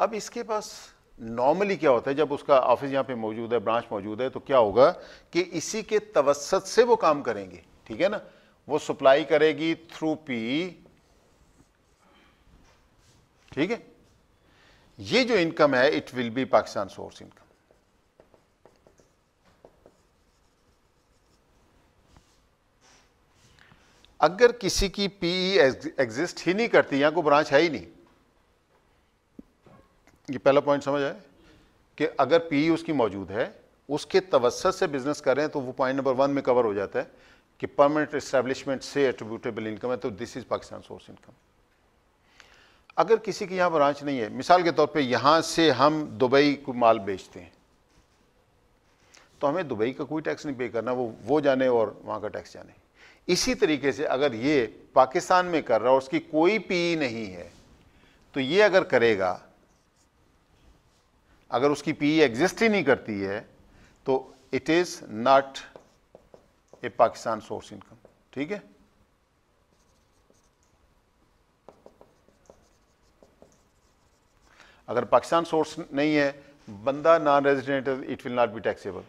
अब इसके पास नॉर्मली क्या होता है जब उसका ऑफिस यहाँ पे मौजूद है ब्रांच मौजूद है तो क्या होगा कि इसी के तवसत से वो काम करेंगे ठीक है ना वो सप्लाई करेगी थ्रू पी ठीक है ये जो इनकम है it will be Pakistan source income अगर किसी की पीई एग्जिस्ट e ही नहीं करती यहां को ब्रांच है ही नहीं ये पहला पॉइंट समझ आए कि अगर पी उसकी मौजूद है उसके तवसत से बिजनेस कर रहे हैं तो वो पॉइंट नंबर वन में कवर हो जाता है कि परमानेंट इस्टेब्लिशमेंट से एट्रीब्यूटेबल इनकम है तो this is Pakistan source income अगर किसी की यहाँ ब्रांच नहीं है मिसाल के तौर पे यहाँ से हम दुबई को माल बेचते हैं तो हमें दुबई का कोई टैक्स नहीं पे करना वो वो जाने और वहाँ का टैक्स जाने इसी तरीके से अगर ये पाकिस्तान में कर रहा है और उसकी कोई पी नहीं है तो ये अगर करेगा अगर उसकी पी एग्जिस्ट e ही नहीं करती है तो it is not a Pakistan source income ठीक है अगर पाकिस्तान सोर्स नहीं है बंदा non resident it will not be taxable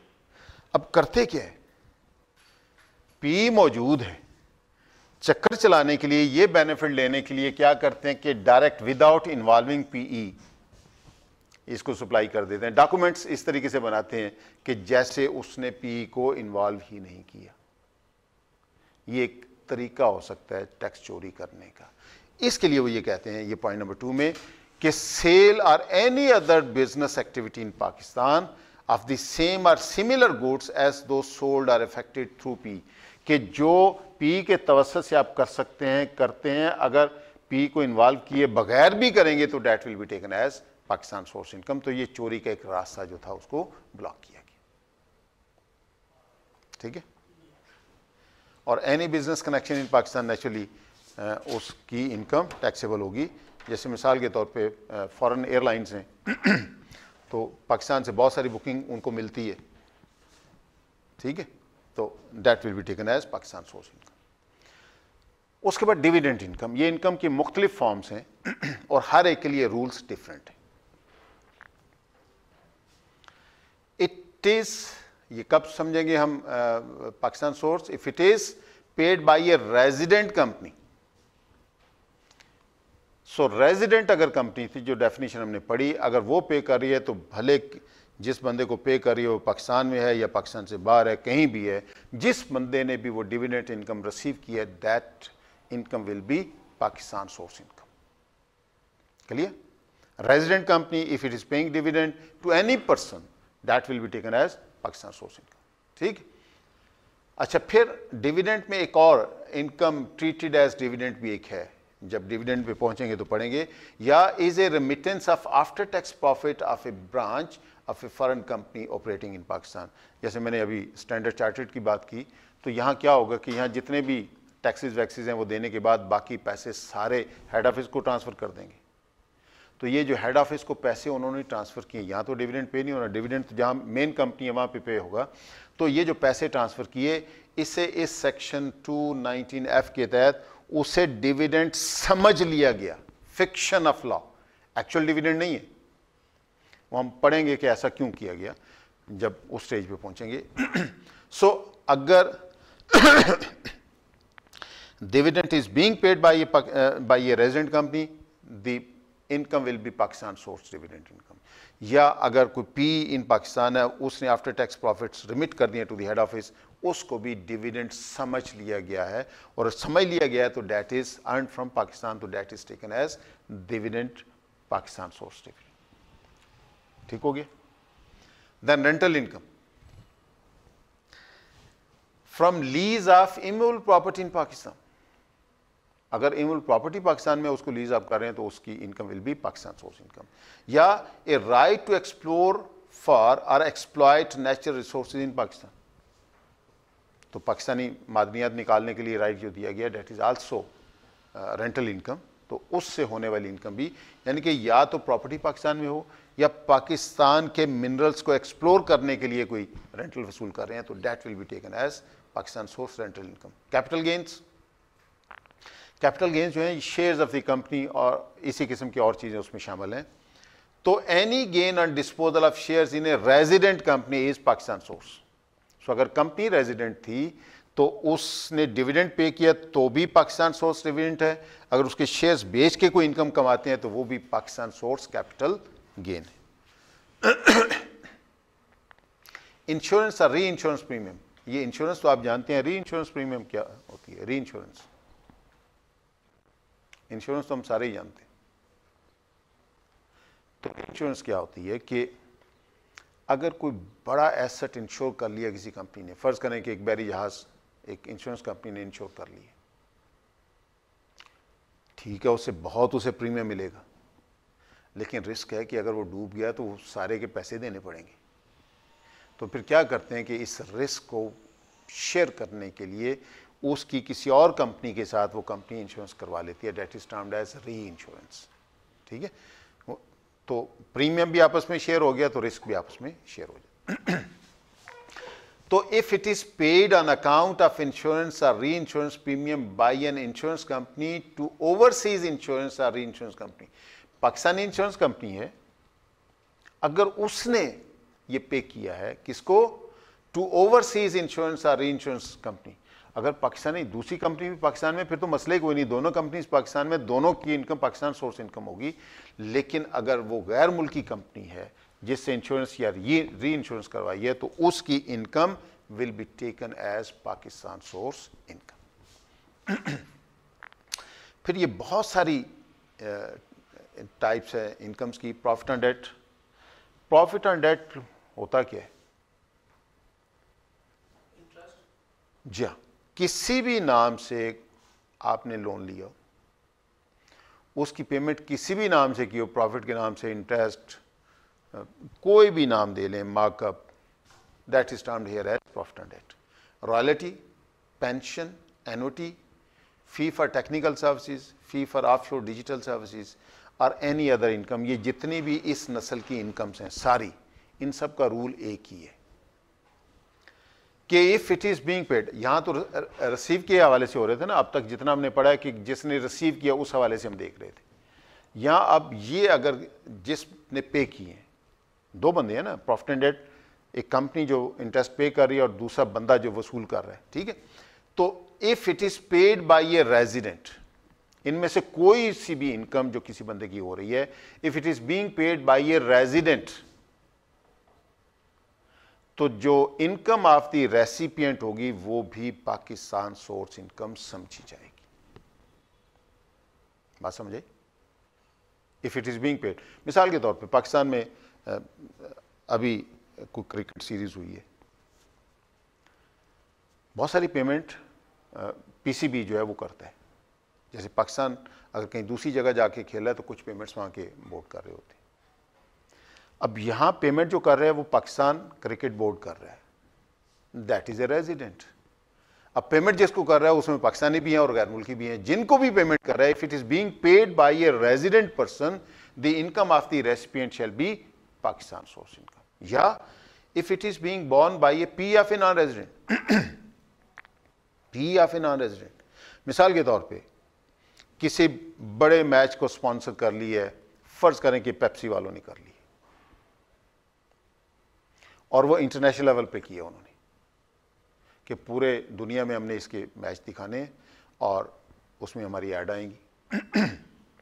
अब करते क्या है पी e मौजूद है चक्कर चलाने के लिए ये बेनिफिट लेने के लिए क्या करते हैं कि डायरेक्ट विदाउट इन्वॉल्विंग पीई इसको सप्लाई कर देते हैं डॉक्यूमेंट्स इस तरीके से बनाते हैं कि जैसे उसने पी को इन्वॉल्व ही नहीं किया ये एक तरीका हो सकता है टैक्स चोरी करने का इसके लिए वो ये कहते हैं ये पॉइंट नंबर टू में कि sale or any other business activity in Pakistan of the same or similar goods as those sold or affected through P कि जो पी के तवसत से आप कर सकते हैं करते हैं अगर पी को इन्वॉल्व किए बगैर भी करेंगे तो that will be taken as Pakistan source income तो ये चोरी का एक रास्ता जो था उसको ब्लॉक किया गया ठीक है और any business connection in Pakistan naturally उसकी इनकम टैक्सेबल होगी जैसे मिसाल के तौर पे फॉरेन uh, एयरलाइंस हैं तो पाकिस्तान से बहुत सारी बुकिंग उनको मिलती है ठीक है तो that will be taken as Pakistan source income उसके बाद डिविडेंट इनकम ये इनकम की मुख्तलिफ फॉर्म्स हैं और हर एक के लिए रूल्स डिफरेंट हैं इट इज ये कब समझेंगे हम Pakistan source if it is paid by a resident company so resident अगर कंपनी थी जो डेफिनेशन हमने पढ़ी अगर वो पे कर रही है तो भले जिस बंदे को पे कर रही है वो पाकिस्तान में है या पाकिस्तान से बाहर है कहीं भी है जिस बंदे ने भी वो डिविडेंट इनकम रिसीव की है that income will be Pakistan source income clear resident company if it is paying dividend to any person that will be taken as Pakistan source income ठीक अच्छा फिर डिविडेंट में एक और इनकम ट्रीटेड एज डिविडेंट भी एक है जब डिविडेंट पे पहुंचेंगे तो पढ़ेंगे या is a remittance of after tax profit of a branch of a foreign company operating in Pakistan जैसे मैंने अभी स्टैंडर्ड चार्टर्ड की बात की तो यहाँ क्या होगा कि यहाँ जितने भी टैक्सेस वैक्सीज हैं वो देने के बाद बाकी पैसे सारे हेड ऑफिस को ट्रांसफ़र कर देंगे तो ये जो हेड ऑफिस को पैसे उन्होंने ट्रांसफ़र किए यहाँ तो डिविडेंड पे नहीं होना डिविडेंड तो जहाँ मेन कंपनी है वहाँ पे पे होगा तो ये जो पैसे ट्रांसफ़र किए इसे इस सेक्शन 219 एफ के तहत उसे डिविडेंड समझ लिया गया fiction of law actual dividend नहीं है वो हम पढ़ेंगे कि ऐसा क्यों किया गया जब उस स्टेज पे पहुंचेंगे सो अगर dividend is being paid by by uh, resident company the income will be Pakistan source dividend income या अगर कोई पी इन पाकिस्तान है उसने आफ्टर टैक्स प्रॉफिट्स रिमिट कर दिए टू द हेड ऑफिस उसको भी डिविडेंट समझ लिया गया है और समझ लिया गया है तो that is earn from Pakistan तो that is taken as dividend Pakistan source dividend ठीक हो गया then rental income from lease of immovable property in Pakistan अगर इमल प्रॉपर्टी पाकिस्तान में उसको लीज आप कर रहे हैं तो उसकी income will be Pakistan source income या a right to explore for or exploited natural resource in Pakistan तो पाकिस्तानी मादनियात निकालने के लिए राइट जो दिया गया that is also rental income तो उससे होने वाली इनकम भी यानी कि या तो प्रॉपर्टी पाकिस्तान में हो या पाकिस्तान के मिनरल्स को एक्सप्लोर करने के लिए कोई रेंटल वसूल कर रहे हैं तो date will be taken as Pakistan source rental income capital gains capital gains जो हैं शेयर्स ऑफ द कंपनी और इसी किस्म की और चीज़ें उसमें शामिल हैं तो any gain on disposal of shares in a resident company is Pakistan source so अगर कंपनी रेजिडेंट थी तो उसने डिविडेंड पे किया तो भी पाकिस्तान सोर्स डिविडेंट है अगर उसके शेयर्स बेच के कोई इनकम कमाते हैं तो वो भी पाकिस्तान सोर्स कैपिटल गेन है इंश्योरेंस और री इंश्योरेंस प्रीमियम ये इंश्योरेंस तो आप जानते हैं री इंश्योरेंस प्रीमियम क्या होती है री इंश्योरेंस इंश्योरेंस तो हम सारे ही जानते हैं तो इंश्योरेंस क्या होती है कि अगर कोई बड़ा एसेट इंश्योर कर लिया किसी कंपनी ने फ़र्ज़ करें कि एक बैरी जहाज़ एक इंश्योरेंस कंपनी ने इंश्योर कर लिया ठीक है उसे बहुत उसे प्रीमियम मिलेगा लेकिन रिस्क है कि अगर वो डूब गया तो वो सारे के पैसे देने पड़ेंगे तो फिर क्या करते हैं कि इस रिस्क को शेयर करने के लिए उसकी किसी और कंपनी के साथ वो कंपनी इंश्योरेंस करवा लेती है that is termed as reinsurance ठीक है तो प्रीमियम भी आपस में शेयर हो गया तो रिस्क भी आपस में शेयर हो जाए तो if it is paid on account of insurance और reinsurance premium by an insurance company to overseas insurance और reinsurance company Pakistani insurance company है अगर उसने ये पे किया है किसको टू ओवरसीज इंश्योरेंस और री इंश्योरेंस कंपनी अगर पाकिस्तानी दूसरी कंपनी भी पाकिस्तान में फिर तो मसले कोई नहीं दोनों कंपनीज पाकिस्तान में दोनों की इनकम पाकिस्तान सोर्स इनकम होगी लेकिन अगर वो गैर मुल्की कंपनी है जिससे इंश्योरेंस या री इंश्योरेंस करवाई है तो उसकी income will be taken as Pakistan source income फिर ये बहुत सारी टाइप्स है इनकम्स की profit and debt profit and debt होता क्या है जी हाँ किसी भी नाम से आपने लोन लिया उसकी पेमेंट किसी भी नाम से की हो प्रॉफिट के नाम से इंटरेस्ट कोई भी नाम दे लें markup that is termed here as profit and debt royalty pension NOT fee for technical services fee for offshore digital services और एनी अदर इनकम ये जितनी भी इस नस्ल की इनकम्स हैं सारी इन सब का रूल एक ही है कि if it is being paid यहाँ तो रिसीव के हवाले से हो रहे थे ना अब तक जितना हमने पढ़ा है कि जिसने रिसीव किया उस हवाले से हम देख रहे थे यहाँ अब ये अगर जिसने पे किए हैं दो बंदे हैं ना प्रॉफिट एंड डेट एक कंपनी जो इंटरेस्ट पे कर रही है और दूसरा बंदा जो वसूल कर रहा है ठीक है तो if it is paid by a resident इनमें से कोई सी भी इनकम जो किसी बंदे की हो रही है if it is being paid by a resident तो जो इनकम ऑफ दी रेसिपियंट होगी वो भी पाकिस्तान सोर्स इनकम समझी जाएगी बात समझे if it is being paid मिसाल के तौर पे पाकिस्तान में अभी कोई क्रिकेट सीरीज़ हुई है बहुत सारी पेमेंट पीसीबी जो है वो करता है जैसे पाकिस्तान अगर कहीं दूसरी जगह जाके खेला है तो कुछ पेमेंट्स वहाँ के बोर्ड कर रहे होते हैं अब यहां पेमेंट जो कर रहे हैं वो पाकिस्तान क्रिकेट बोर्ड कर रहा है दैट इज़ ए रेजिडेंट अब पेमेंट जिसको कर रहा है उसमें पाकिस्तानी भी हैं और गैर मुल्की भी हैं जिनको भी पेमेंट कर रहा है if it is being paid by a resident person the income of the recipient shall be Pakistan source income या if it is being borne by a P of a non resident P of a non resident मिसाल के तौर पर किसी बड़े मैच को स्पॉन्सर कर लिया है फ़र्ज़ करें कि पेप्सी वालों ने कर लिया और वो इंटरनेशनल लेवल पे किया उन्होंने कि पूरे दुनिया में हमने इसके मैच दिखाने और उसमें हमारी ऐड आएंगी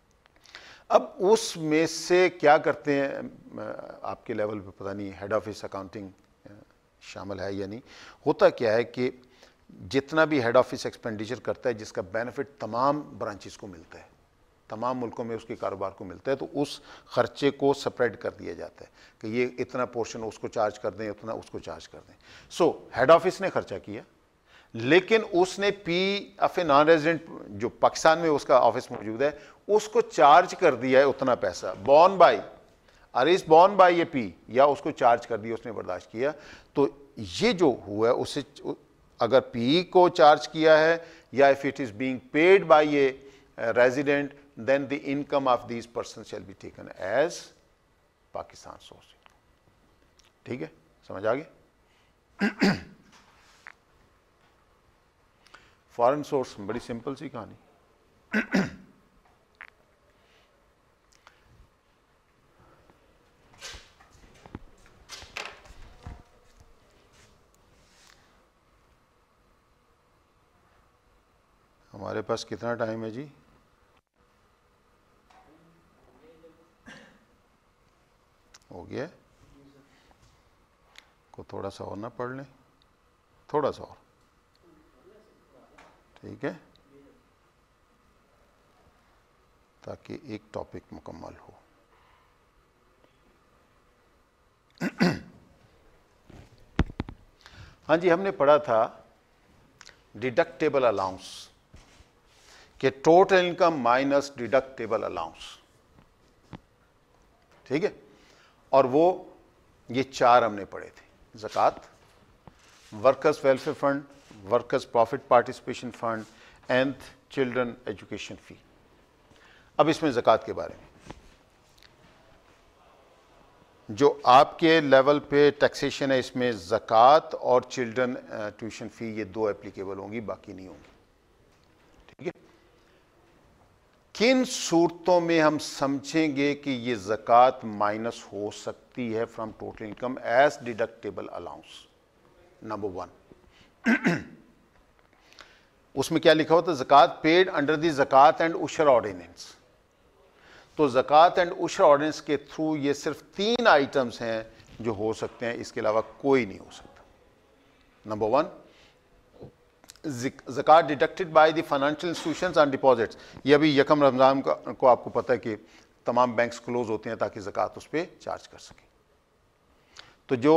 अब उसमें से क्या करते हैं आपके लेवल पे पता नहीं हेड ऑफिस अकाउंटिंग शामिल है या नहीं होता क्या है कि जितना भी हेड ऑफिस एक्सपेंडिचर करता है जिसका बेनिफिट तमाम ब्रांचेस को मिलता है तमाम मुल्कों में उसके कारोबार को मिलता है तो उस खर्चे को सप्रेड कर दिया जाता है कि ये इतना पोर्शन उसको चार्ज कर दें उतना उसको चार्ज कर दें सो हेड ऑफिस ने खर्चा किया लेकिन उसने P of a non resident जो पाकिस्तान में उसका ऑफिस मौजूद है उसको चार्ज कर दिया है उतना पैसा बॉन बाई अरे बॉन बाई ए पी या उसको चार्ज कर दिया उसने बर्दाश्त किया तो ये जो हुआ है उसे अगर पी को चार्ज किया है या if it is being paid by a resident then the income of these persons shall be taken as Pakistan source. ठीक है समझ आ गए फॉरेन सोर्स बड़ी सिंपल सी कहानी हमारे पास कितना टाइम है जी हो गया को थोड़ा सा और ना पढ़ लें थोड़ा सा और ठीक है ताकि एक टॉपिक मुकम्मल हो हाँ जी हमने पढ़ा था डिडक्टेबल अलाउंस के total income minus deductible allowance ठीक है और वो ये चार हमने पढ़े थे जक़ात workers welfare fund workers profit participation fund and children education fee अब इसमें जक़ात के बारे में जो आपके लेवल पे टैक्सेशन है इसमें जक़ात और चिल्ड्रन ट्यूशन फ़ी ये दो एप्लीकेबल होंगी बाकी नहीं होंगी किन सूरतों में हम समझेंगे कि ये ज़क़़त माइनस हो सकती है from total income as deductible allowance number one उसमें क्या लिखा होता है जक़ात पेड अंडर द जक़ात एंड उशर ऑर्डिनेंस तो जक़ात एंड उशर ऑर्डिनेंस के थ्रू ये सिर्फ तीन आइटम्स हैं जो हो सकते हैं इसके अलावा कोई नहीं हो सकता नंबर वन ज़क़़त deducted by the financial institutions on deposits ये अभी यकम रमज़ान को आपको पता है कि तमाम बैंक्स क्लोज होते हैं ताकि ज़क़़त उस पर चार्ज कर सकें तो जो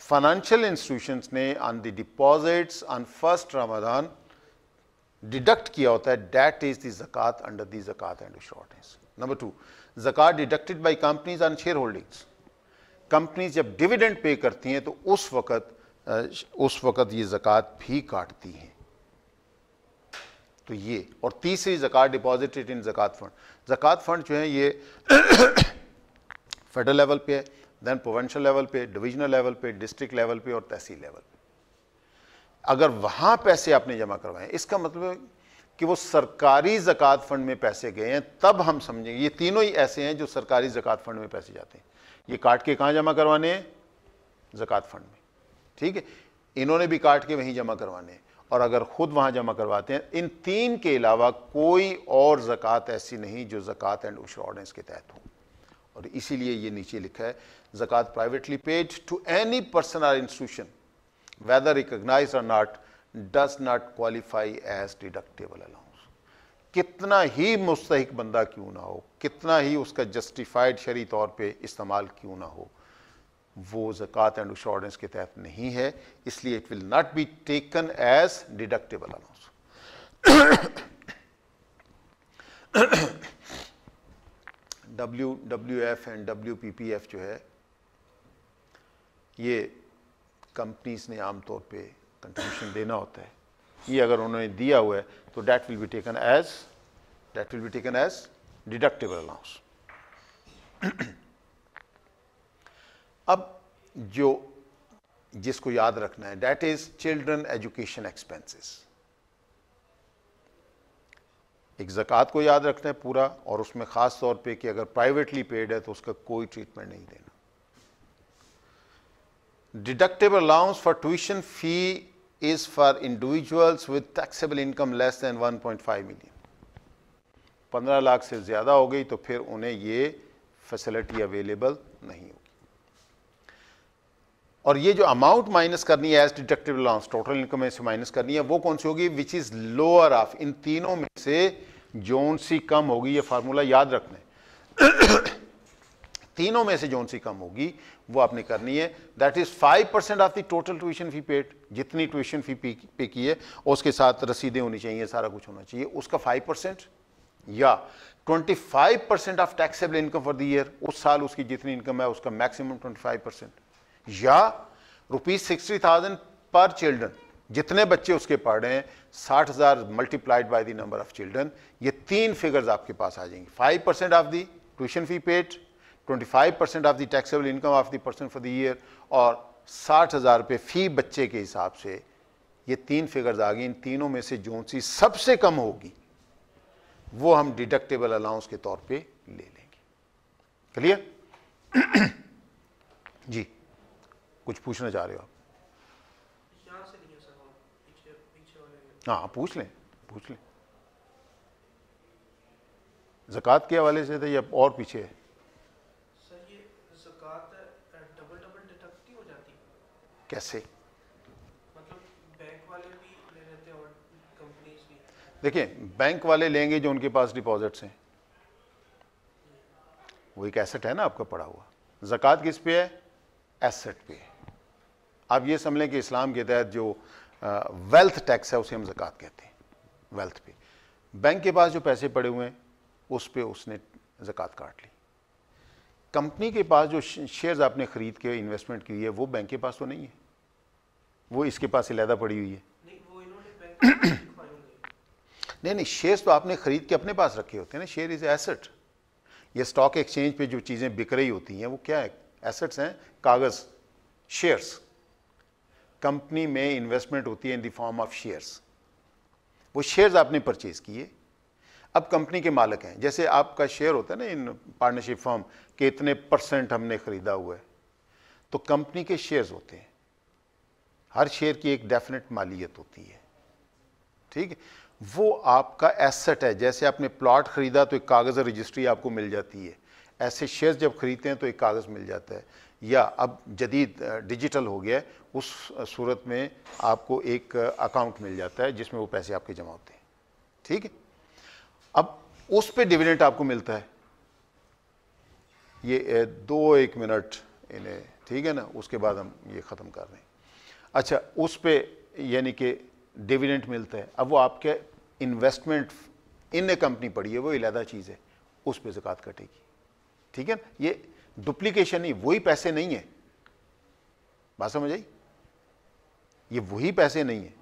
फाइनेंशियल इंस्टीट्यूशंस ने on the deposits on first Ramzan deduct किया होता है डैट इज़ दी ज़क़़त अंडर दी ज़क़़त एंड शॉर्टेज नंबर टू ज़क़़त deducted by companies on share holdings companies जब डिविडेंड पे करती हैं तो उस वक़्त उस वक़्त ये ज़क़़त भी काटती हैं तो ये और तीसरी ज़क़़त डिपॉजिटेड इन ज़क़़त फ़ंड ज़क़़त फ़ंड जो है ये फेडरल लेवल पे है देन प्रोवेंशल लेवल पे डिविजनल लेवल पे डिस्ट्रिक्ट लेवल पे और तहसील लेवल पे अगर वहाँ पैसे आपने जमा करवाएं इसका मतलब है कि वो सरकारी ज़क़़त फ़ंड में पैसे गए हैं तब हम समझेंगे ये तीनों ही ऐसे हैं जो सरकारी ज़क़़त फ़ंड में पैसे जाते हैं ये काट के कहाँ जमा करवाने हैं ज़क़़त फ़ंड में ठीक है इन्होंने भी काट के वहीं जमा करवाने हैं और अगर ख़ुद वहां जमा करवाते हैं इन तीन के अलावा कोई और ज़क़़त ऐसी नहीं जो ज़क़़त एंड उशर ऑर्डेंस के तहत हो और इसीलिए ये नीचे लिखा है ज़क़़त privately paid to any person or institution whether recognize or not does not qualify as deductible allowance कितना ही मुस्तक बंदा क्यों ना हो कितना ही उसका जस्टिफाइड शरी तौर पर इस्तेमाल क्यों ना हो वो ज़क़़त एंड इंश्योरेंस के तहत नहीं है इसलिए it will not be taken as deductible allowance W W F and W P P F जो है ये कंपनीज ने आमतौर पे कंट्रीब्यूशन देना होता है ये अगर उन्होंने दिया हुआ है तो that will be taken as that will be taken as deductible allowance अब जो जिसको याद रखना है that is children education expenses एक ज़क़़त को याद रखना है पूरा और उसमें ख़ास तौर पे कि अगर प्राइवेटली पेड है तो उसका कोई ट्रीटमेंट नहीं देना deductible allowance for tuition fee is for individuals with taxable income less than 1.5 million 15 lakh से ज़्यादा हो गई तो फिर उन्हें ये फैसिलिटी अवेलेबल नहीं होगी और ये जो अमाउंट माइनस करनी है as deductive allowance total income में से माइनस करनी है वो कौन सी होगी विच इज़ लोअर ऑफ इन तीनों में से जोन सी कम होगी ये फार्मूला याद रखना तीनों में से जोन सी कम होगी वो आपने करनी है that is five percent of the total tuition fee paid जितनी ट्यूशन फ़ी पे की है उसके साथ रसीदें होनी चाहिए सारा कुछ होना चाहिए उसका फाइव परसेंट या 25 percent of taxable income for the year उस साल उसकी जितनी इनकम है उसका मैक्सिमम 25 परसेंट या rupees sixty thousand per children जितने बच्चे उसके पढ़ रहे हैं साठ हज़ार multiplied by the number of children ये तीन फिगर्स आपके पास आ जाएंगे five percent of the tuition fee paid twenty five percent of the taxable income of the person for the year और साठ हज़ार रुपये फ़ी बच्चे के हिसाब से ये तीन फिगर्स आ गई इन तीनों में से जो सी सबसे कम होगी वो हम डिडक्टेबल अलाउंस के तौर पे ले लेंगे क्लियर जी कुछ पूछना चाह रहे हो आप हाँ पूछ लें पूछ लें जक़ात के हवाले से थे या और पीछे है कैसे मतलब देखिए बैंक वाले लेंगे जो उनके पास डिपॉजिट्स हैं वो एक एसेट है ना आपका पड़ा हुआ ज़क़़त किस पे है एसेट पे है आप ये समझ लें कि इस्लाम के तहत जो वेल्थ टैक्स है उसे हम ज़क़ात कहते हैं वेल्थ पे बैंक के पास जो पैसे पड़े हुए हैं उस पर उसने जक़ात काट ली कंपनी के पास जो शेयर्स आपने ख़रीद के इन्वेस्टमेंट की है वो बैंक के पास तो नहीं है वो इसके पास अलहदा पड़ी हुई है नहीं नहीं शेयर्स तो आपने ख़रीद के अपने पास रखे होते हैं ना शेयर इज़ एसेट ये स्टॉक एक्सचेंज पे जो चीज़ें बिक रही होती हैं वो क्या है एसेट्स हैं कागज़ शेयर्स कंपनी में इन्वेस्टमेंट होती है in the form of shares वो शेयर्स आपने परचेज किए अब कंपनी के मालिक हैं जैसे आपका शेयर होता है ना इन पार्टनरशिप फॉर्म के इतने परसेंट हमने ख़रीदा हुआ है तो कंपनी के शेयर्स होते हैं हर शेयर की एक डेफिनेट मालियत होती है ठीक है वो आपका एसेट है जैसे आपने प्लॉट ख़रीदा तो एक कागज़ रजिस्ट्री आपको मिल जाती है ऐसे शेयर्स जब खरीदते हैं तो एक कागज़ मिल जाता है या अब जदीद डिजिटल हो गया उस सूरत में आपको एक अकाउंट मिल जाता है जिसमें वो पैसे आपके जमा होते हैं ठीक है अब उस पे डिविडेंट आपको मिलता है ये दो एक मिनट इन्हें ठीक है ना उसके बाद हम ये ख़त्म कर रहे हैं अच्छा उस पर यानी कि डिविडेंट मिलता है अब वो आपके इन्वेस्टमेंट इन ए कंपनी पड़ी है वो इलादा चीज़ है उस पर जक़ात कटेगी ठीक है ना ये डुप्लीकेशन ही वही पैसे नहीं है बात समझ आई ये वही पैसे नहीं है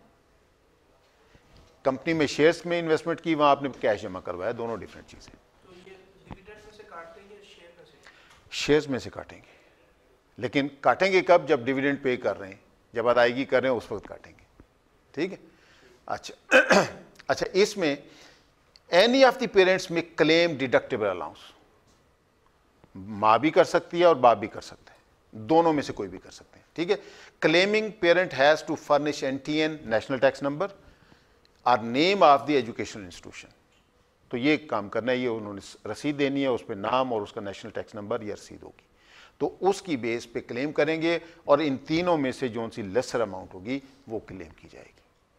कंपनी में शेयर्स में इन्वेस्टमेंट की वहां आपने कैश जमा करवाया दोनों डिफरेंट चीजें तो शेयर्स में से काटेंगे लेकिन काटेंगे कब जब डिविडेंड पे कर रहे हैं जब अदायगी कर रहे हैं उस वक्त काटेंगे ठीक है अच्छा अच्छा इसमें एनी ऑफ द पेरेंट्स में क्लेम डिडक्टेबल अलाउंस माँ भी कर सकती है और बाप भी कर सकते हैं दोनों में से कोई भी कर सकते हैं ठीक है claiming parent has to furnish N T N national tax number or name of the educational institution तो ये काम करना है ये उन्होंने रसीद देनी है उस पर नाम और उसका नेशनल टैक्स नंबर या रसीद होगी तो उसकी बेस पे क्लेम करेंगे और इन तीनों में से जो सी लेसर अमाउंट होगी वो क्लेम की जाएगी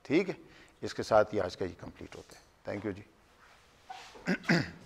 ठीक है इसके साथ ही आज का ये कंप्लीट होता है थैंक यू जी